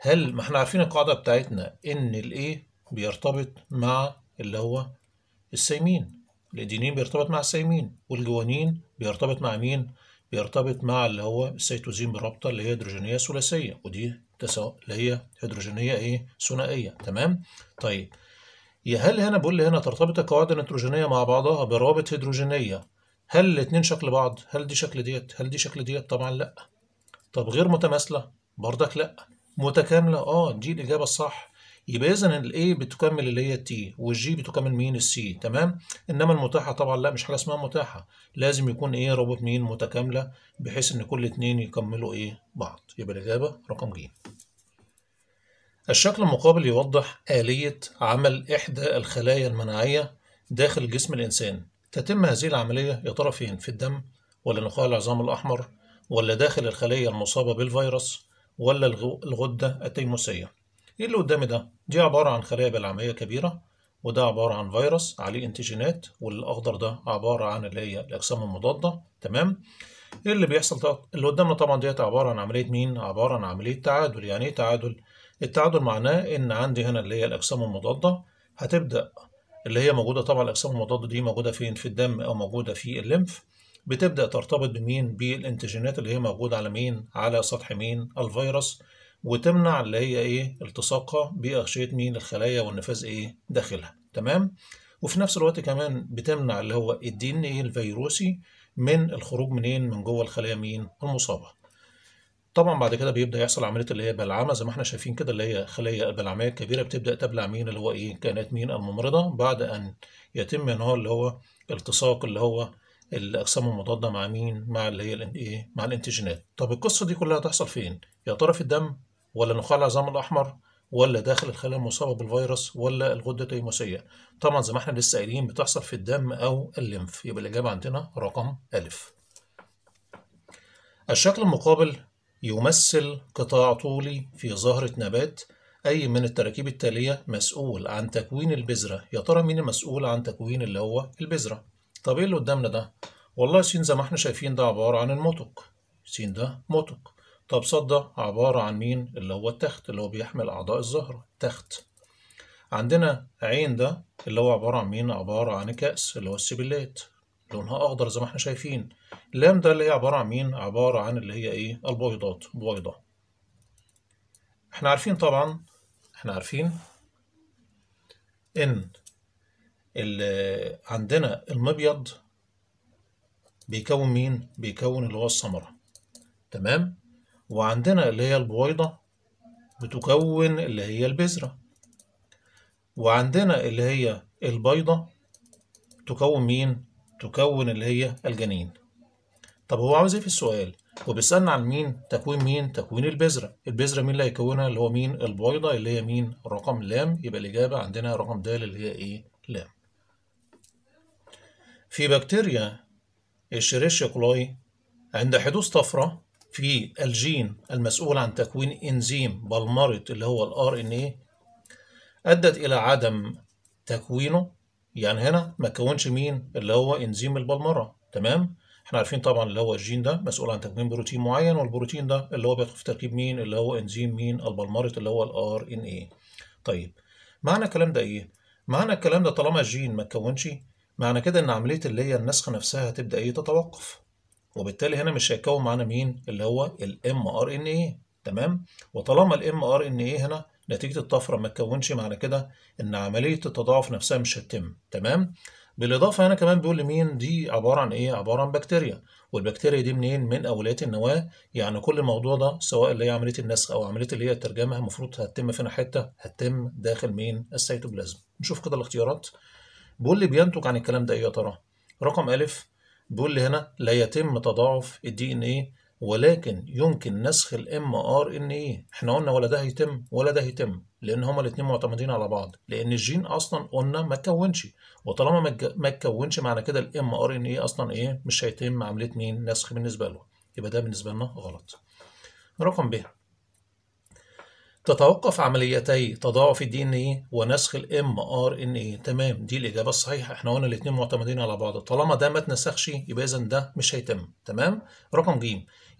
هل ما احنا عارفين القاعدة بتاعتنا إن الإيه بيرتبط مع اللي هو السيمين الإدينين بيرتبط مع السيمين والجوانين بيرتبط مع مين؟ بيرتبط مع اللي هو السيتوزين بالرابطة اللي هي هيدروجينية ثلاثية ودي تساو اللي هي هيدروجينية إيه ثنائية تمام؟ طيب يا هل هنا بقول لي هنا ترتبط القواعد النيتروجينية مع بعضها بروابط هيدروجينية هل الاتنين شكل بعض هل دي شكل ديت هل دي شكل ديت طبعا لا طب غير متماثله برضك لا متكامله اه دي الاجابه الصح يبقى اذا الاي بتكمل اللي هي التي والجي بتكمل مين السي تمام انما المتاحه طبعا لا مش حاجه اسمها متاحه لازم يكون ايه روبوت مين متكامله بحيث ان كل اتنين يكملوا ايه بعض يبقى الاجابه رقم ج الشكل المقابل يوضح آلية عمل إحدى الخلايا المناعية داخل جسم الإنسان تتم هذه العملية يا ترى فين؟ في الدم ولا نخاع العظام الأحمر ولا داخل الخلية المصابة بالفيروس ولا الغدة التيموسية إيه اللي قدامي ده؟ دي عبارة عن خلايا بلعمية كبيرة وده عبارة عن فيروس عليه انتيجينات والأخضر ده عبارة عن اللي هي الأجسام المضادة تمام؟ إيه اللي بيحصل اللي قدامنا طبعا ديت عبارة عن عملية مين؟ عبارة عن عملية تعادل، يعني إيه تعادل؟ التعادل معناه إن عندي هنا اللي هي الأجسام المضادة هتبدأ اللي هي موجودة طبعا الأجسام المضادة دي موجودة فين في الدم أو موجودة في الليمف بتبدأ ترتبط بمين بالانتيجينات اللي هي موجودة على مين على سطح مين الفيروس وتمنع اللي هي ايه التصاقها بأغشية مين الخلايا والنفاذ ايه داخلها تمام وفي نفس الوقت كمان بتمنع اللي هو الدي ان ايه الفيروسي من الخروج منين من جوه الخلايا مين المصابه طبعا بعد كده بيبدا يحصل عمليه اللي هي بلعمه زي ما احنا شايفين كده اللي هي خليه البلعميه الكبيره بتبدا تبلع مين اللي هو ايه كائنات مين الممرضه بعد ان يتم ان هو اللي هو التصاق اللي هو الاجسام المضاده مع مين مع اللي هي ايه مع الانتيجينات طب القصه دي كلها هتحصل فين يا ترى في الدم ولا نخاع العظام الاحمر ولا داخل الخلايا المصابه بالفيروس ولا الغده التيموسيه طبعا زي ما احنا لسه قايلين بتحصل في الدم او الليمف يبقى الاجابه عندنا رقم ألف الشكل المقابل يمثل قطاع طولي في ظهرة نبات أي من التراكيب التالية مسؤول عن تكوين البذرة يا ترى مين المسؤول عن تكوين اللي هو البذرة طب إيه اللي قدامنا ده والله س زي ما احنا شايفين ده عبارة عن المطق س ده مطق طب ص ده عبارة عن مين اللي هو التخت اللي هو بيحمل أعضاء الزهرة تخت عندنا عين ده اللي هو عبارة عن مين عبارة عن كأس اللي هو السبلات لونها اخضر زي ما احنا شايفين لام ده اللي هي عباره عن مين عباره عن اللي هي ايه البويضات بويضه احنا عارفين طبعا احنا عارفين ان عندنا المبيض بيكون مين بيكون اللي هو السمره تمام وعندنا اللي هي البويضه بتكون اللي هي البذره وعندنا اللي هي البيضه تكون مين تكون اللي هي الجنين طب هو عاوز ايه في السؤال هو بيسألنا عن مين تكوين مين تكوين البذرة البذرة مين اللي هيكونها اللي هو مين البويضة اللي هي مين رقم لام يبقى الإجابة عندنا رقم د اللي هي ايه لام في بكتيريا الشريشيا كولاي عند حدوث طفرة في الجين المسؤول عن تكوين انزيم بلمرة اللي هو الار ان ايه ادت الى عدم تكوينه يعني هنا ما كونش مين اللي هو انزيم البلمرة تمام احنا عارفين طبعا اللي هو الجين ده مسؤول عن تكوين بروتين معين والبروتين ده اللي هو بيدخل في تركيب مين اللي هو انزيم مين البلمرة اللي هو الار ان اي طيب معنى الكلام ده ايه معنى الكلام ده طالما الجين ما تكونش معنى كده ان عمليه اللي هي النسخ نفسها هتبدا ايه تتوقف وبالتالي هنا مش هيكون معانا مين اللي هو الام ار ان اي تمام وطالما الام ار ان اي هنا نتيجه الطفره ما تكونش معنى كده ان عمليه التضاعف نفسها مش هتتم تمام بالاضافه هنا كمان بيقول لي مين دي عباره عن ايه عباره عن بكتيريا والبكتيريا دي منين من اوليات النواه يعني كل الموضوع ده سواء اللي هي عمليه النسخ او عمليه اللي هي الترجمه المفروض هتتم فينا حته هتتم داخل مين السيتوبلازم نشوف كده الاختيارات بيقول لي بينتج عن الكلام ده ايه يا ترى رقم أ بيقول لي هنا لا يتم تضاعف الدي ان ايه ولكن يمكن نسخ الام ار ان ايه احنا قلنا ولا ده هيتم ولا ده هيتم لان هما الاثنين معتمدين على بعض لان الجين اصلا قلنا ما اتكونش وطالما ما اتكونش معنى كده الام ار ان ايه اصلا ايه مش هيتم عمليه مين نسخ بالنسبه له يبقى ده بالنسبه لنا غلط رقم ب تتوقف عمليتي تضاعف الدي ان ايه ونسخ الام ار ان ايه تمام دي الاجابه الصحيحه احنا قلنا الاثنين معتمدين على بعض طالما ده ما اتنسخش يبقى اذا ده مش هيتم تمام رقم ج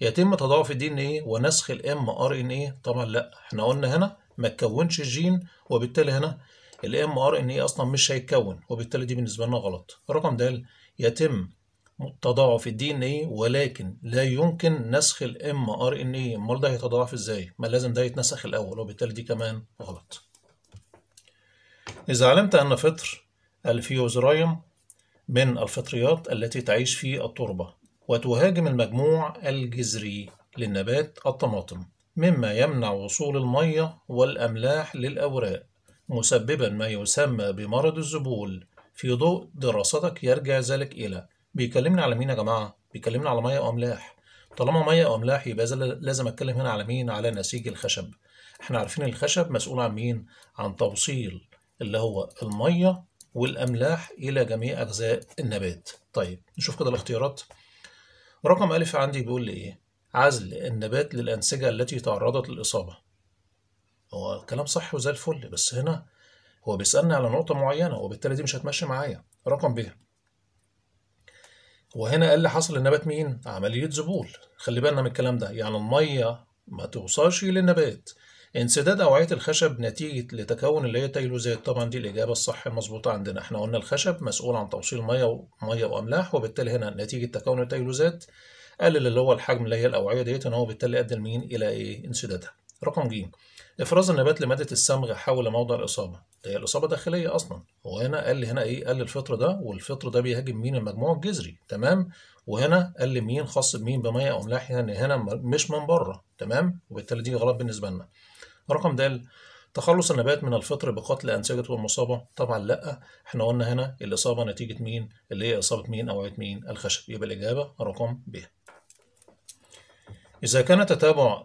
يتم تضاعف الدي ان ايه ونسخ الام ار ان ايه طبعا لا احنا قلنا هنا ما تكونش جين وبالتالي هنا الام ار ان ايه اصلا مش هيتكون وبالتالي دي بالنسبه لنا غلط رقم د يتم تضاعف الدي ان ايه ولكن لا يمكن نسخ الام ار ان ايه امال ده هيتضاعف ازاي ما لازم ده يتنسخ الاول وبالتالي دي كمان غلط اذا علمت ان فطر الفيوزرايم من الفطريات التي تعيش في التربه وتهاجم المجموع الجذري للنبات الطماطم مما يمنع وصول المية والأملاح للأوراق مسببا ما يسمى بمرض الزبول في ضوء دراستك يرجع ذلك إلى بيكلمنا على مين يا جماعة؟ بيكلمنا على مية وأملاح طالما مية وأملاح يبقى لازم أتكلم هنا على مين؟ على نسيج الخشب احنا عارفين الخشب مسؤول عن مين؟ عن توصيل اللي هو المية والأملاح إلى جميع أجزاء النبات طيب نشوف كده الاختيارات رقم ألف عندي بيقول لي إيه؟ عزل النبات للأنسجة التي تعرضت للإصابة. هو الكلام صح وزي الفل بس هنا هو بيسألني على نقطة معينة وبالتالي دي مش هتمشي معايا. رقم ب وهنا قال اللي حصل للنبات مين؟ عملية ذبول. خلي بالنا من الكلام ده يعني المية ما توصلش للنبات انسداد أوعية الخشب نتيجة لتكون اللي هي تيلوزات طبعا دي الإجابة الصح المظبوطة عندنا احنا قلنا الخشب مسؤول عن توصيل مية ومية وأملاح وبالتالي هنا نتيجة تكون التيلوزات قلل اللي هو الحجم اللي هي الأوعية ديت ان هو بالتالي أدى لمين إلى إيه انسدادها رقم ج افراز النبات لمادة الصمغ حول موضع الإصابة هي الإصابة داخلية أصلا وهنا قال هنا إيه قال الفطر ده والفطر ده بيهاجم مين المجموع الجذري تمام وهنا قال مين خاص بمين بمية أملاح يعني هنا مش من بره تمام وبالتالي دي غلط بالنسبة لنا رقم د تخلص النبات من الفطر بقتل أنسجته المصابة؟ طبعا لا احنا قلنا هنا الإصابة نتيجة مين؟ اللي هي إصابة مين أوعية مين؟ الخشب يبقى الإجابة رقم ب. إذا كان تتابع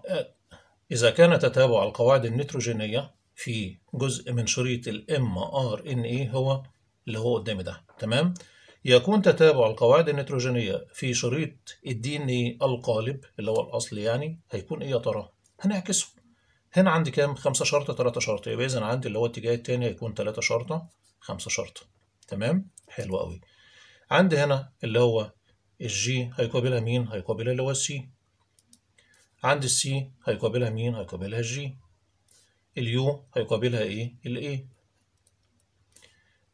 إذا كان تتابع القواعد النيتروجينية في جزء من شريط ال اي هو اللي هو قدامي ده تمام؟ يكون تتابع القواعد النيتروجينية في شريط الدي ان القالب اللي هو الأصل يعني هيكون إيه يا ترى؟ هنعكسه هنا عندي كام خمسة شرطة تلاتة شرطة يبقى إذا عندي اللي هو اتجاه التاني هيكون تلاتة شرطة خمسة شرطة تمام حلو أوي عندي هنا اللي هو الجي هيقابلها مين هيقابلها اللي هو السي عندي السي هيقابلها مين هيقابلها الجي اليو هيقابلها ايه الاي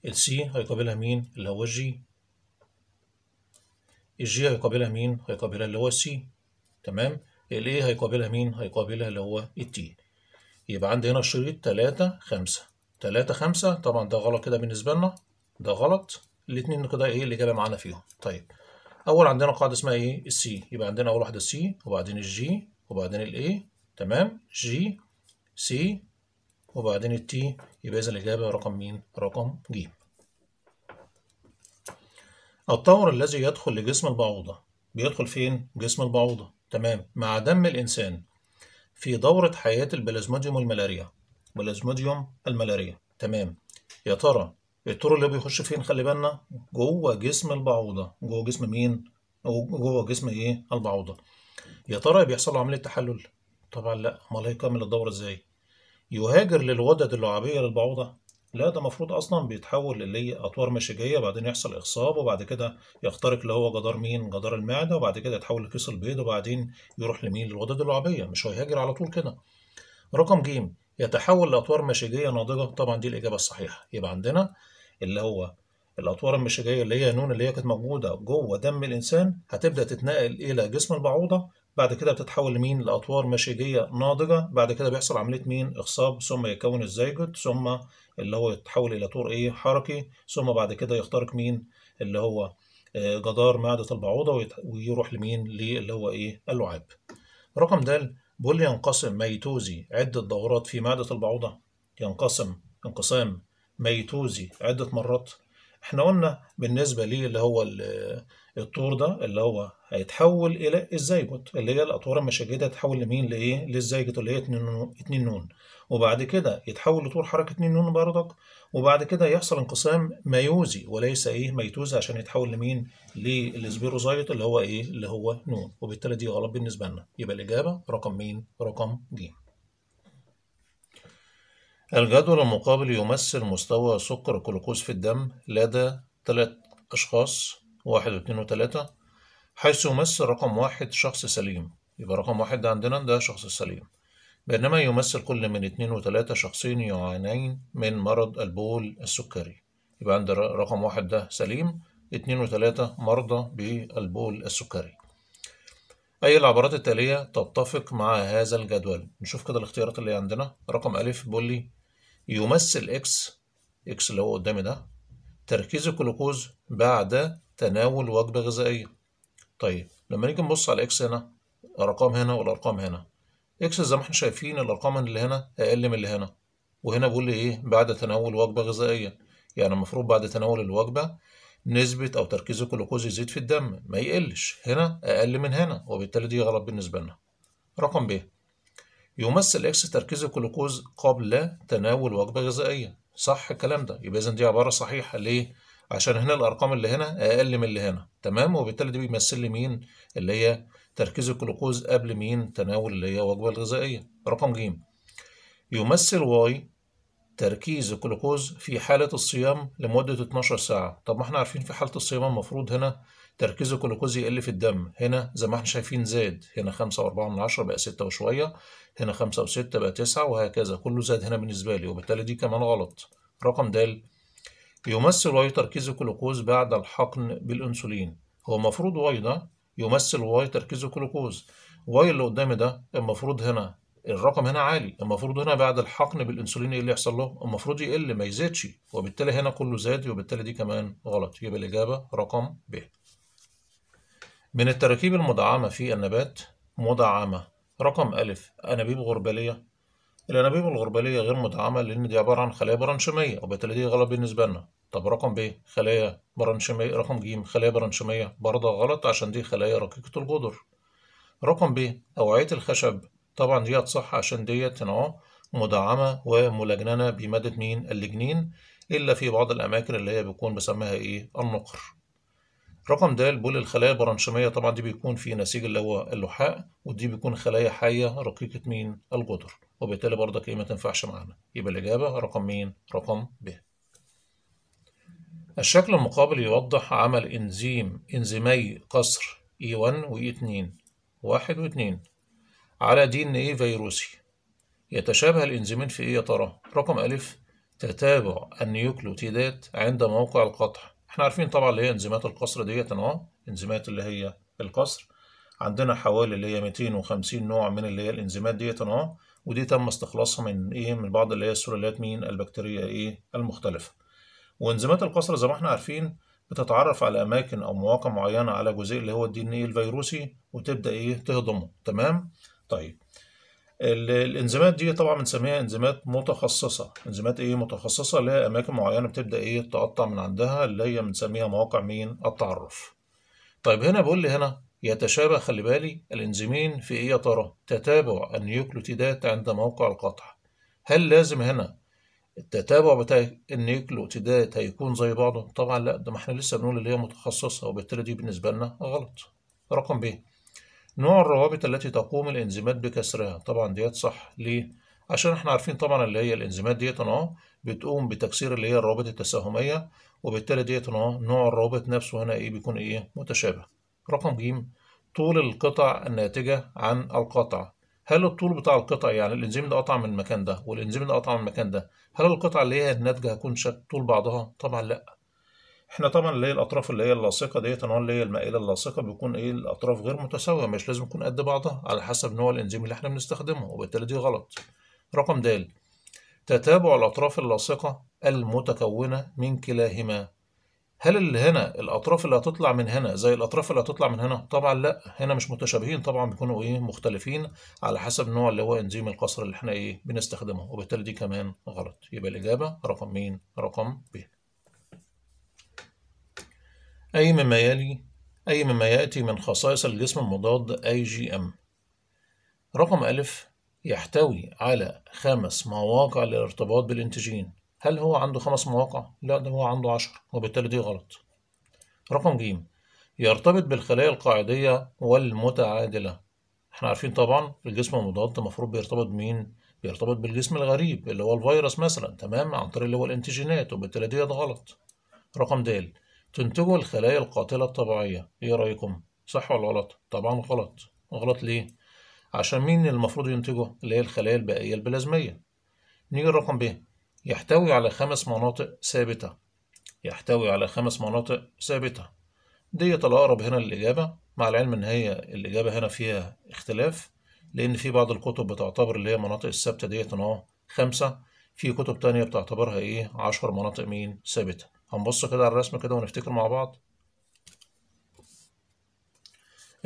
السي هيقابلها مين اللي هو الجي الجي هيقابلها مين هيقابلها اللي هو السي تمام الاي هيقابلها مين هيقابلها اللي هو التي يبقى عندي هنا شريط تلاتة خمسة تلاتة خمسة طبعا ده غلط كده بالنسبة لنا ده غلط الاتنين كده ايه الإجابة معانا فيهم طيب أول عندنا قاعدة اسمها ايه السي يبقى عندنا أول واحدة سي وبعدين الجي وبعدين الاي تمام جي سي وبعدين التي يبقى إذا الإجابة رقم مين رقم ج الطور الذي يدخل لجسم البعوضة بيدخل فين جسم البعوضة تمام مع دم الإنسان في دورة حياة البلازموديوم الملاريا بلازموديوم الملاريا تمام يا ترى الطور اللي بيخش فين خلي بالنا جوه جسم البعوضة جوه جسم مين جوه جسم ايه البعوضة يا ترى بيحصل له عملية تحلل طبعا لا امال هيكمل الدورة ازاي يهاجر للغدد اللعابية للبعوضة لا ده المفروض اصلا بيتحول لاطوار مشيجيه وبعدين يحصل اخصاب وبعد كده يخترق اللي هو جدار مين جدار المعده وبعد كده يتحول لكيس البيض وبعدين يروح لمين للغدد اللعابيه مش هيهاجر على طول كده رقم ج يتحول لاطوار مشيجيه ناضجه طبعا دي الاجابه الصحيحه يبقى عندنا اللي هو الاطوار المشيجيه اللي هي نون اللي هي كانت موجوده جوه دم الانسان هتبدا تتنقل الى جسم البعوضه بعد كده بتتحول لمين لأطوار مشيجية ناضجة بعد كده بيحصل عملية مين إخصاب ثم يكون الزيجوت ثم اللي هو يتحول إلى طور إيه حركي ثم بعد كده يخترق مين اللي هو آه، جدار معدة البعوضة ويروح لمين اللي هو إيه اللعاب رقم د بيقول ينقسم ميتوزي عدة دورات في معدة البعوضة ينقسم انقسام ميتوزي عدة مرات احنا قلنا بالنسبة ليه اللي هو الطور ده اللي هو هيتحول الى الزيجوت اللي هي الاطوار المشجده تتحول لمين لايه للزيجوت اللي هي 2 نون وبعد كده يتحول لطور حركه 2 نون بردك وبعد كده يحصل انقسام ميوزي وليس ايه ميتوزي عشان يتحول لمين للسبيروزايت اللي هو ايه اللي هو نون وبالتالي دي غلط بالنسبه لنا يبقى الاجابه رقم مين رقم ج الجدول المقابل يمثل مستوى سكر الجلوكوز في الدم لدى ثلاث أشخاص واحد واثنين وتلاتة حيث يمثل رقم واحد شخص سليم يبقى رقم واحد ده عندنا ده شخص سليم بينما يمثل كل من اتنين وتلاتة شخصين يعانين من مرض البول السكري يبقى عند رقم واحد ده سليم اتنين وتلاتة مرضى بالبول السكري أي العبارات التالية تتفق مع هذا الجدول نشوف كده الاختيارات اللي عندنا رقم ألف بيقول لي يمثل إكس إكس اللي هو قدامي ده تركيز الجلوكوز بعد تناول وجبة غذائية طيب لما نيجي نبص على اكس هنا ارقام هنا والارقام هنا اكس زي ما احنا شايفين الارقام اللي هنا اقل من اللي هنا وهنا بيقول لي ايه بعد تناول وجبة غذائية يعني المفروض بعد تناول الوجبة نسبة أو تركيز الجلوكوز يزيد في الدم ما يقلش هنا أقل من هنا وبالتالي دي غلط بالنسبة لنا. رقم ب يمثل إكس تركيز الجلوكوز قبل تناول وجبة غذائية صح الكلام ده يبقى إذا دي عبارة صحيحة ليه؟ عشان هنا الارقام اللي هنا اقل من اللي هنا تمام وبالتالي دي بيمثل لي مين اللي هي تركيز الجلوكوز قبل مين تناول اللي هي وجبة الغذائيه رقم ج يمثل واي تركيز الجلوكوز في حالة الصيام لمدة 12 ساعة طب ما احنا عارفين في حالة الصيام المفروض هنا تركيز الجلوكوز يقل في الدم هنا زي ما احنا شايفين زاد هنا 5 و4 من 10 بقى 6 وشوية هنا 5 و6 بقى 9 وهكذا كله زاد هنا بالنسبة لي وبالتالي دي كمان غلط رقم د يمثل واي تركيز الجلوكوز بعد الحقن بالأنسولين هو المفروض واي ده يمثل واي تركيز الجلوكوز واي اللي قدامي ده المفروض هنا الرقم هنا عالي المفروض هنا بعد الحقن بالانسولين ايه اللي يحصل له المفروض يقل ما يزيدش وبالتالي هنا كله زاد وبالتالي دي كمان غلط يبقى الاجابه رقم ب من التراكيب المدعمه في النبات مدعمه رقم أ أنابيب غرباليه الأنابيب الغربالية غير مدعمة لأن دي عبارة عن خلايا برانشمية وبالتالي دي غلط بالنسبة لنا طب رقم ب خلايا برنشمية رقم ج خلايا برانشمية برضه غلط عشان دي خلايا رقيقة الجدر رقم ب أوعية الخشب طبعا ديت صح عشان ديت نوع مدعمة وملجننة بمادة مين اللجنين إلا في بعض الأماكن اللي هي بيكون بسميها إيه النقر رقم د بول الخلايا البرانشيمية طبعا دي بيكون في نسيج اللي هو اللحاء ودي بيكون خلايا حية رقيقة مين الجدر وبالتالي برضك ايه ما تنفعش معانا يبقى الإجابة رقم مين رقم ب الشكل المقابل يوضح عمل إنزيم إنزيمي قصر اي 1 و 2 واحد واتنين على دي إن إيه فيروسي يتشابه الإنزيمين في إيه يا ترى رقم ألف تتابع النيوكليوتيدات عند موقع القطع احنا عارفين طبعا اللي هي انزيمات القصر ديت اهو انزيمات اللي هي القصر عندنا حوالي اللي هي 250 نوع من اللي هي الانزيمات ديت اهو ودي تم استخلاصها من ايه من بعض اللي هي السلالات مين البكتيريا ايه المختلفه وانزيمات القصر زي ما احنا عارفين بتتعرف على اماكن او مواقع معينه على جزيء اللي هو الدي ان ايه الفيروسي وتبدا ايه تهضمه تمام طيب الانزيمات دي طبعا بنسميها انزيمات متخصصة انزيمات ايه متخصصة اللي هي اماكن معينة بتبدأ ايه تقطع من عندها اللي هي بنسميها مواقع مين التعرف طيب هنا بيقول لي هنا يتشابه خلي بالي الانزيمين في ايه يا ترى تتابع النيوكليوتيدات عند موقع القطع هل لازم هنا التتابع بتاع النيوكليوتيدات هيكون زي بعضه طبعا لا ده ما احنا لسه بنقول اللي هي متخصصة وبالتالي دي بالنسبة لنا غلط رقم ب نوع الروابط التي تقوم الانزيمات بكسرها طبعا ديت صح ليه عشان احنا عارفين طبعا اللي هي الانزيمات ديت اهو بتقوم بتكسير اللي هي الروابط التساهميه وبالتالي ديت اهو نوع الروابط نفسه هنا ايه بيكون ايه متشابه رقم ج طول القطع الناتجه عن القطع هل الطول بتاع القطع يعني الانزيم ده قطع من المكان ده والانزيم ده قطع من المكان ده هل القطع اللي هي الناتجه هتكون شكل طول بعضها طبعا لا احنا طبعا اللي هي الاطراف اللي هي اللاصقه ديت انا اللي هي المائله اللاصقه بيكون ايه الاطراف غير متساويه مش لازم تكون قد بعضها على حسب نوع الانزيم اللي احنا بنستخدمه وبالتالي دي غلط رقم د تتابع الاطراف اللاصقه المتكونه من كلاهما هل اللي هنا الاطراف اللي هتطلع من هنا زي الاطراف اللي هتطلع من هنا طبعا لا هنا مش متشابهين طبعا بيكونوا ايه مختلفين على حسب النوع اللي هو انزيم القصر اللي احنا ايه بنستخدمه وبالتالي دي كمان غلط يبقى الاجابه رقم مين رقم ب أي مما يلي أي مما يأتي من خصائص الجسم المضاد أي جي أم رقم ألف يحتوي على خمس مواقع للارتباط بالانتجين هل هو عنده خمس مواقع؟ لا ده هو عنده عشر وبالتالي دي غلط رقم ج يرتبط بالخلايا القاعدية والمتعادلة احنا عارفين طبعا الجسم المضاد المفروض بيرتبط مين؟ بيرتبط بالجسم الغريب اللي هو الفيروس مثلا تمام عن طريق اللي هو الانتجينات وبالتالي ديت غلط رقم د تنتجه الخلايا القاتلة الطبيعية إيه رأيكم؟ صح ولا غلط؟ طبعا غلط غلط ليه؟ عشان مين المفروض ينتجه؟ اللي هي الخلايا البائية البلازمية نيجي الرقم ب يحتوي على خمس مناطق ثابتة يحتوي على خمس مناطق ثابتة ديت الأقرب هنا للإجابة مع العلم إن هي الإجابة هنا فيها اختلاف لأن في بعض الكتب بتعتبر اللي هي مناطق الثابتة ديت إن خمسة في كتب تانية بتعتبرها إيه عشر مناطق مين ثابتة هنبص كده على الرسم كده ونفتكر مع بعض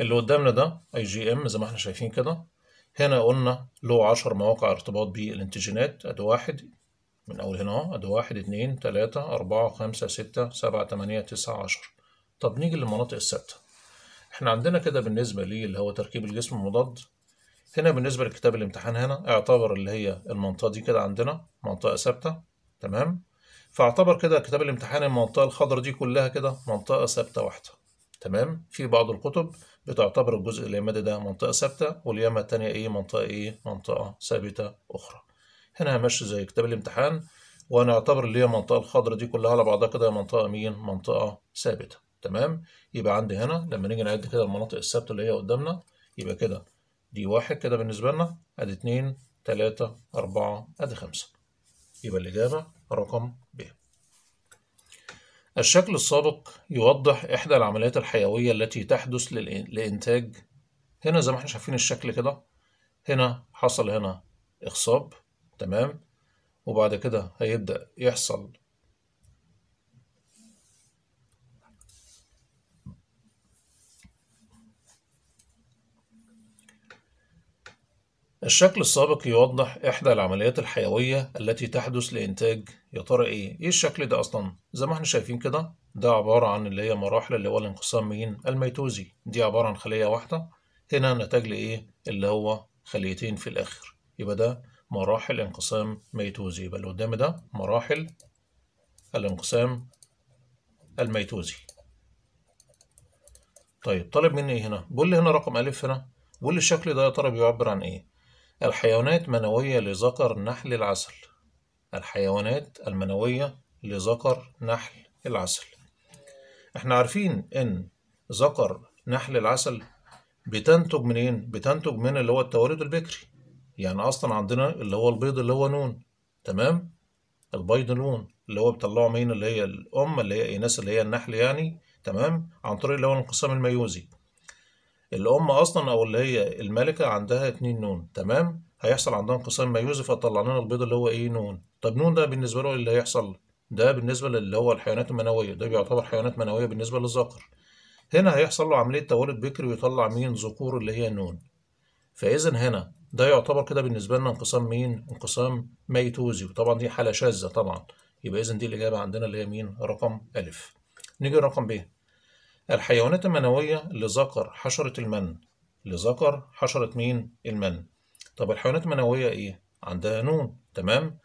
اللي قدامنا ده اي جي ام زي ما احنا شايفين كده هنا قلنا له 10 مواقع ارتباط بالانتجينات ادي واحد من اول هنا اهو ادي واحد اتنين تلاتة اربعة خمسة ستة سبعة تمانية تسعة عشر طب نيجي للمناطق الثابتة احنا عندنا كده بالنسبة ليه اللي هو تركيب الجسم المضاد هنا بالنسبة لكتاب الامتحان هنا اعتبر اللي هي المنطقة دي كده عندنا منطقة ثابتة تمام فاعتبر كده كتاب الامتحان المنطقة الخضر دي كلها كده منطقة ثابتة واحدة تمام في بعض الكتب بتعتبر الجزء اليمادي ده منطقة ثابتة واليمة التانية ايه منطقة ايه منطقة ثابتة أخرى هنا همشي زي كتاب الامتحان وهنعتبر اللي هي المنطقة الخضراء دي كلها على بعضها كده منطقة مين منطقة ثابتة تمام يبقى عندي هنا لما نيجي نعد كده المناطق الثابتة اللي هي قدامنا يبقى كده دي واحد كده بالنسبة لنا ادي اتنين تلاتة أربعة ادي خمسة يبقى الإجابة رقم ب الشكل السابق يوضح إحدى العمليات الحيوية التي تحدث لإنتاج هنا زي ما احنا شايفين الشكل كده هنا حصل هنا إخصاب تمام وبعد كده هيبدأ يحصل الشكل السابق يوضح إحدى العمليات الحيوية التي تحدث لإنتاج يا ترى إيه؟ إيه الشكل ده أصلا؟ زي ما إحنا شايفين كده ده عبارة عن اللي هي مراحل اللي هو الانقسام مين؟ الميتوزي دي عبارة عن خلية واحدة هنا نتاج لإيه؟ اللي هو خليتين في الآخر يبقى ده مراحل انقسام ميتوزي يبقى اللي قدامي ده مراحل الانقسام الميتوزي طيب طالب مني ايه هنا؟ بيقول لي هنا رقم ألف هنا بيقول لي الشكل ده يا ترى بيعبر عن ايه؟ الحيوانات منوية لذكر نحل العسل الحيوانات المنوية لذكر نحل العسل احنا عارفين ان ذكر نحل العسل بتنتج منين؟ بتنتج من اللي هو التوالد البكري يعني اصلا عندنا اللي هو البيض اللي هو نون تمام؟ البيض نون اللي هو بيطلعه مين اللي هي الام اللي هي ايناس اللي هي النحل يعني تمام؟ عن طريق اللي هو الانقسام الميوزي اللي هم اصلا او اللي هي الملكه عندها اتنين نون تمام هيحصل عندها انقسام ميوزي فطلع لنا البيض اللي هو ايه نون طب نون ده بالنسبه له اللي هيحصل ده بالنسبه للي هو الحيوانات المنويه ده بيعتبر حيوانات منويه بالنسبه للذكر هنا هيحصل له عمليه تولد بكري ويطلع مين ذكور اللي هي نون فاذا هنا ده يعتبر كده بالنسبه لنا انقسام مين انقسام ميتوزي وطبعا دي حاله شاذه طبعا يبقى اذا دي الاجابه عندنا اللي هي مين رقم ا نيجي رقم ب الحيوانات المنوية لذكر حشرة المن لذكر حشرة مين؟ المن طب الحيوانات المنوية إيه؟ عندها نون تمام؟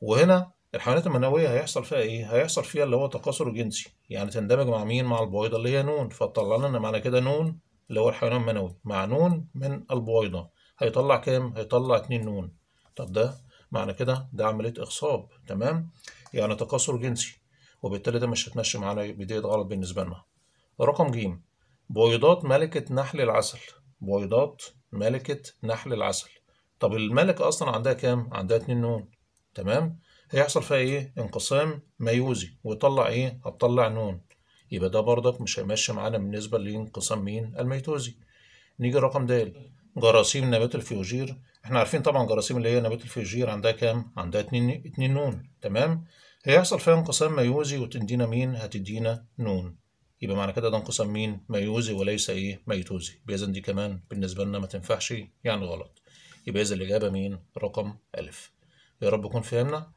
وهنا الحيوانات المنوية هيحصل فيها إيه؟ هيحصل فيها اللي هو تكاثر جنسي يعني تندمج مع مين؟ مع البويضة اللي هي نون فتطلع لنا إن معنى كده نون اللي هو الحيوان المنوي مع نون من البويضة هيطلع كام؟ هيطلع اتنين نون طب ده معنى كده ده عملية إخصاب تمام؟ يعني تكاثر جنسي وبالتالي ده مش هتمشي معانا بداية غلط بالنسبة لنا رقم ج بويضات ملكة نحل العسل بويضات ملكة نحل العسل طب الملكة أصلا عندها كام؟ عندها اتنين نون تمام؟ هيحصل فيها إيه؟ انقسام ميوزي ويطلع إيه؟ هتطلع نون يبقى ده برضك مش هيمشي معانا بالنسبة لانقسام مين؟ الميتوزي نيجي رقم د جراثيم نبات الفيوجير احنا عارفين طبعا جراثيم اللي هي نبات الفيوجير عندها كام؟ عندها اتنين, اتنين نون تمام؟ هيحصل فيها انقسام ميوزي وتدينا مين؟ هتدينا نون يبقى معنى كده ده انقسم مين ميوزي وليس ايه ميتوزي يبقى اذا دي كمان بالنسبه لنا ما تنفعش يعني غلط يبقى اذا الاجابه مين رقم الف يا رب يكون فهمنا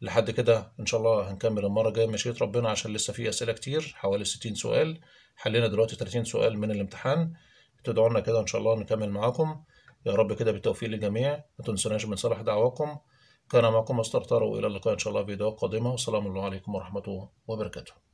لحد كده ان شاء الله هنكمل المره الجايه مشيت ربنا عشان لسه في اسئله كتير حوالي 60 سؤال حلينا دلوقتي 30 سؤال من الامتحان تدعونا كده ان شاء الله نكمل معاكم يا رب كده بالتوفيق للجميع ما تنسوناش من صالح دعواكم كان معكم مستر طارق والى اللقاء ان شاء الله في فيديوهات قادمه والسلام عليكم ورحمه وبركاته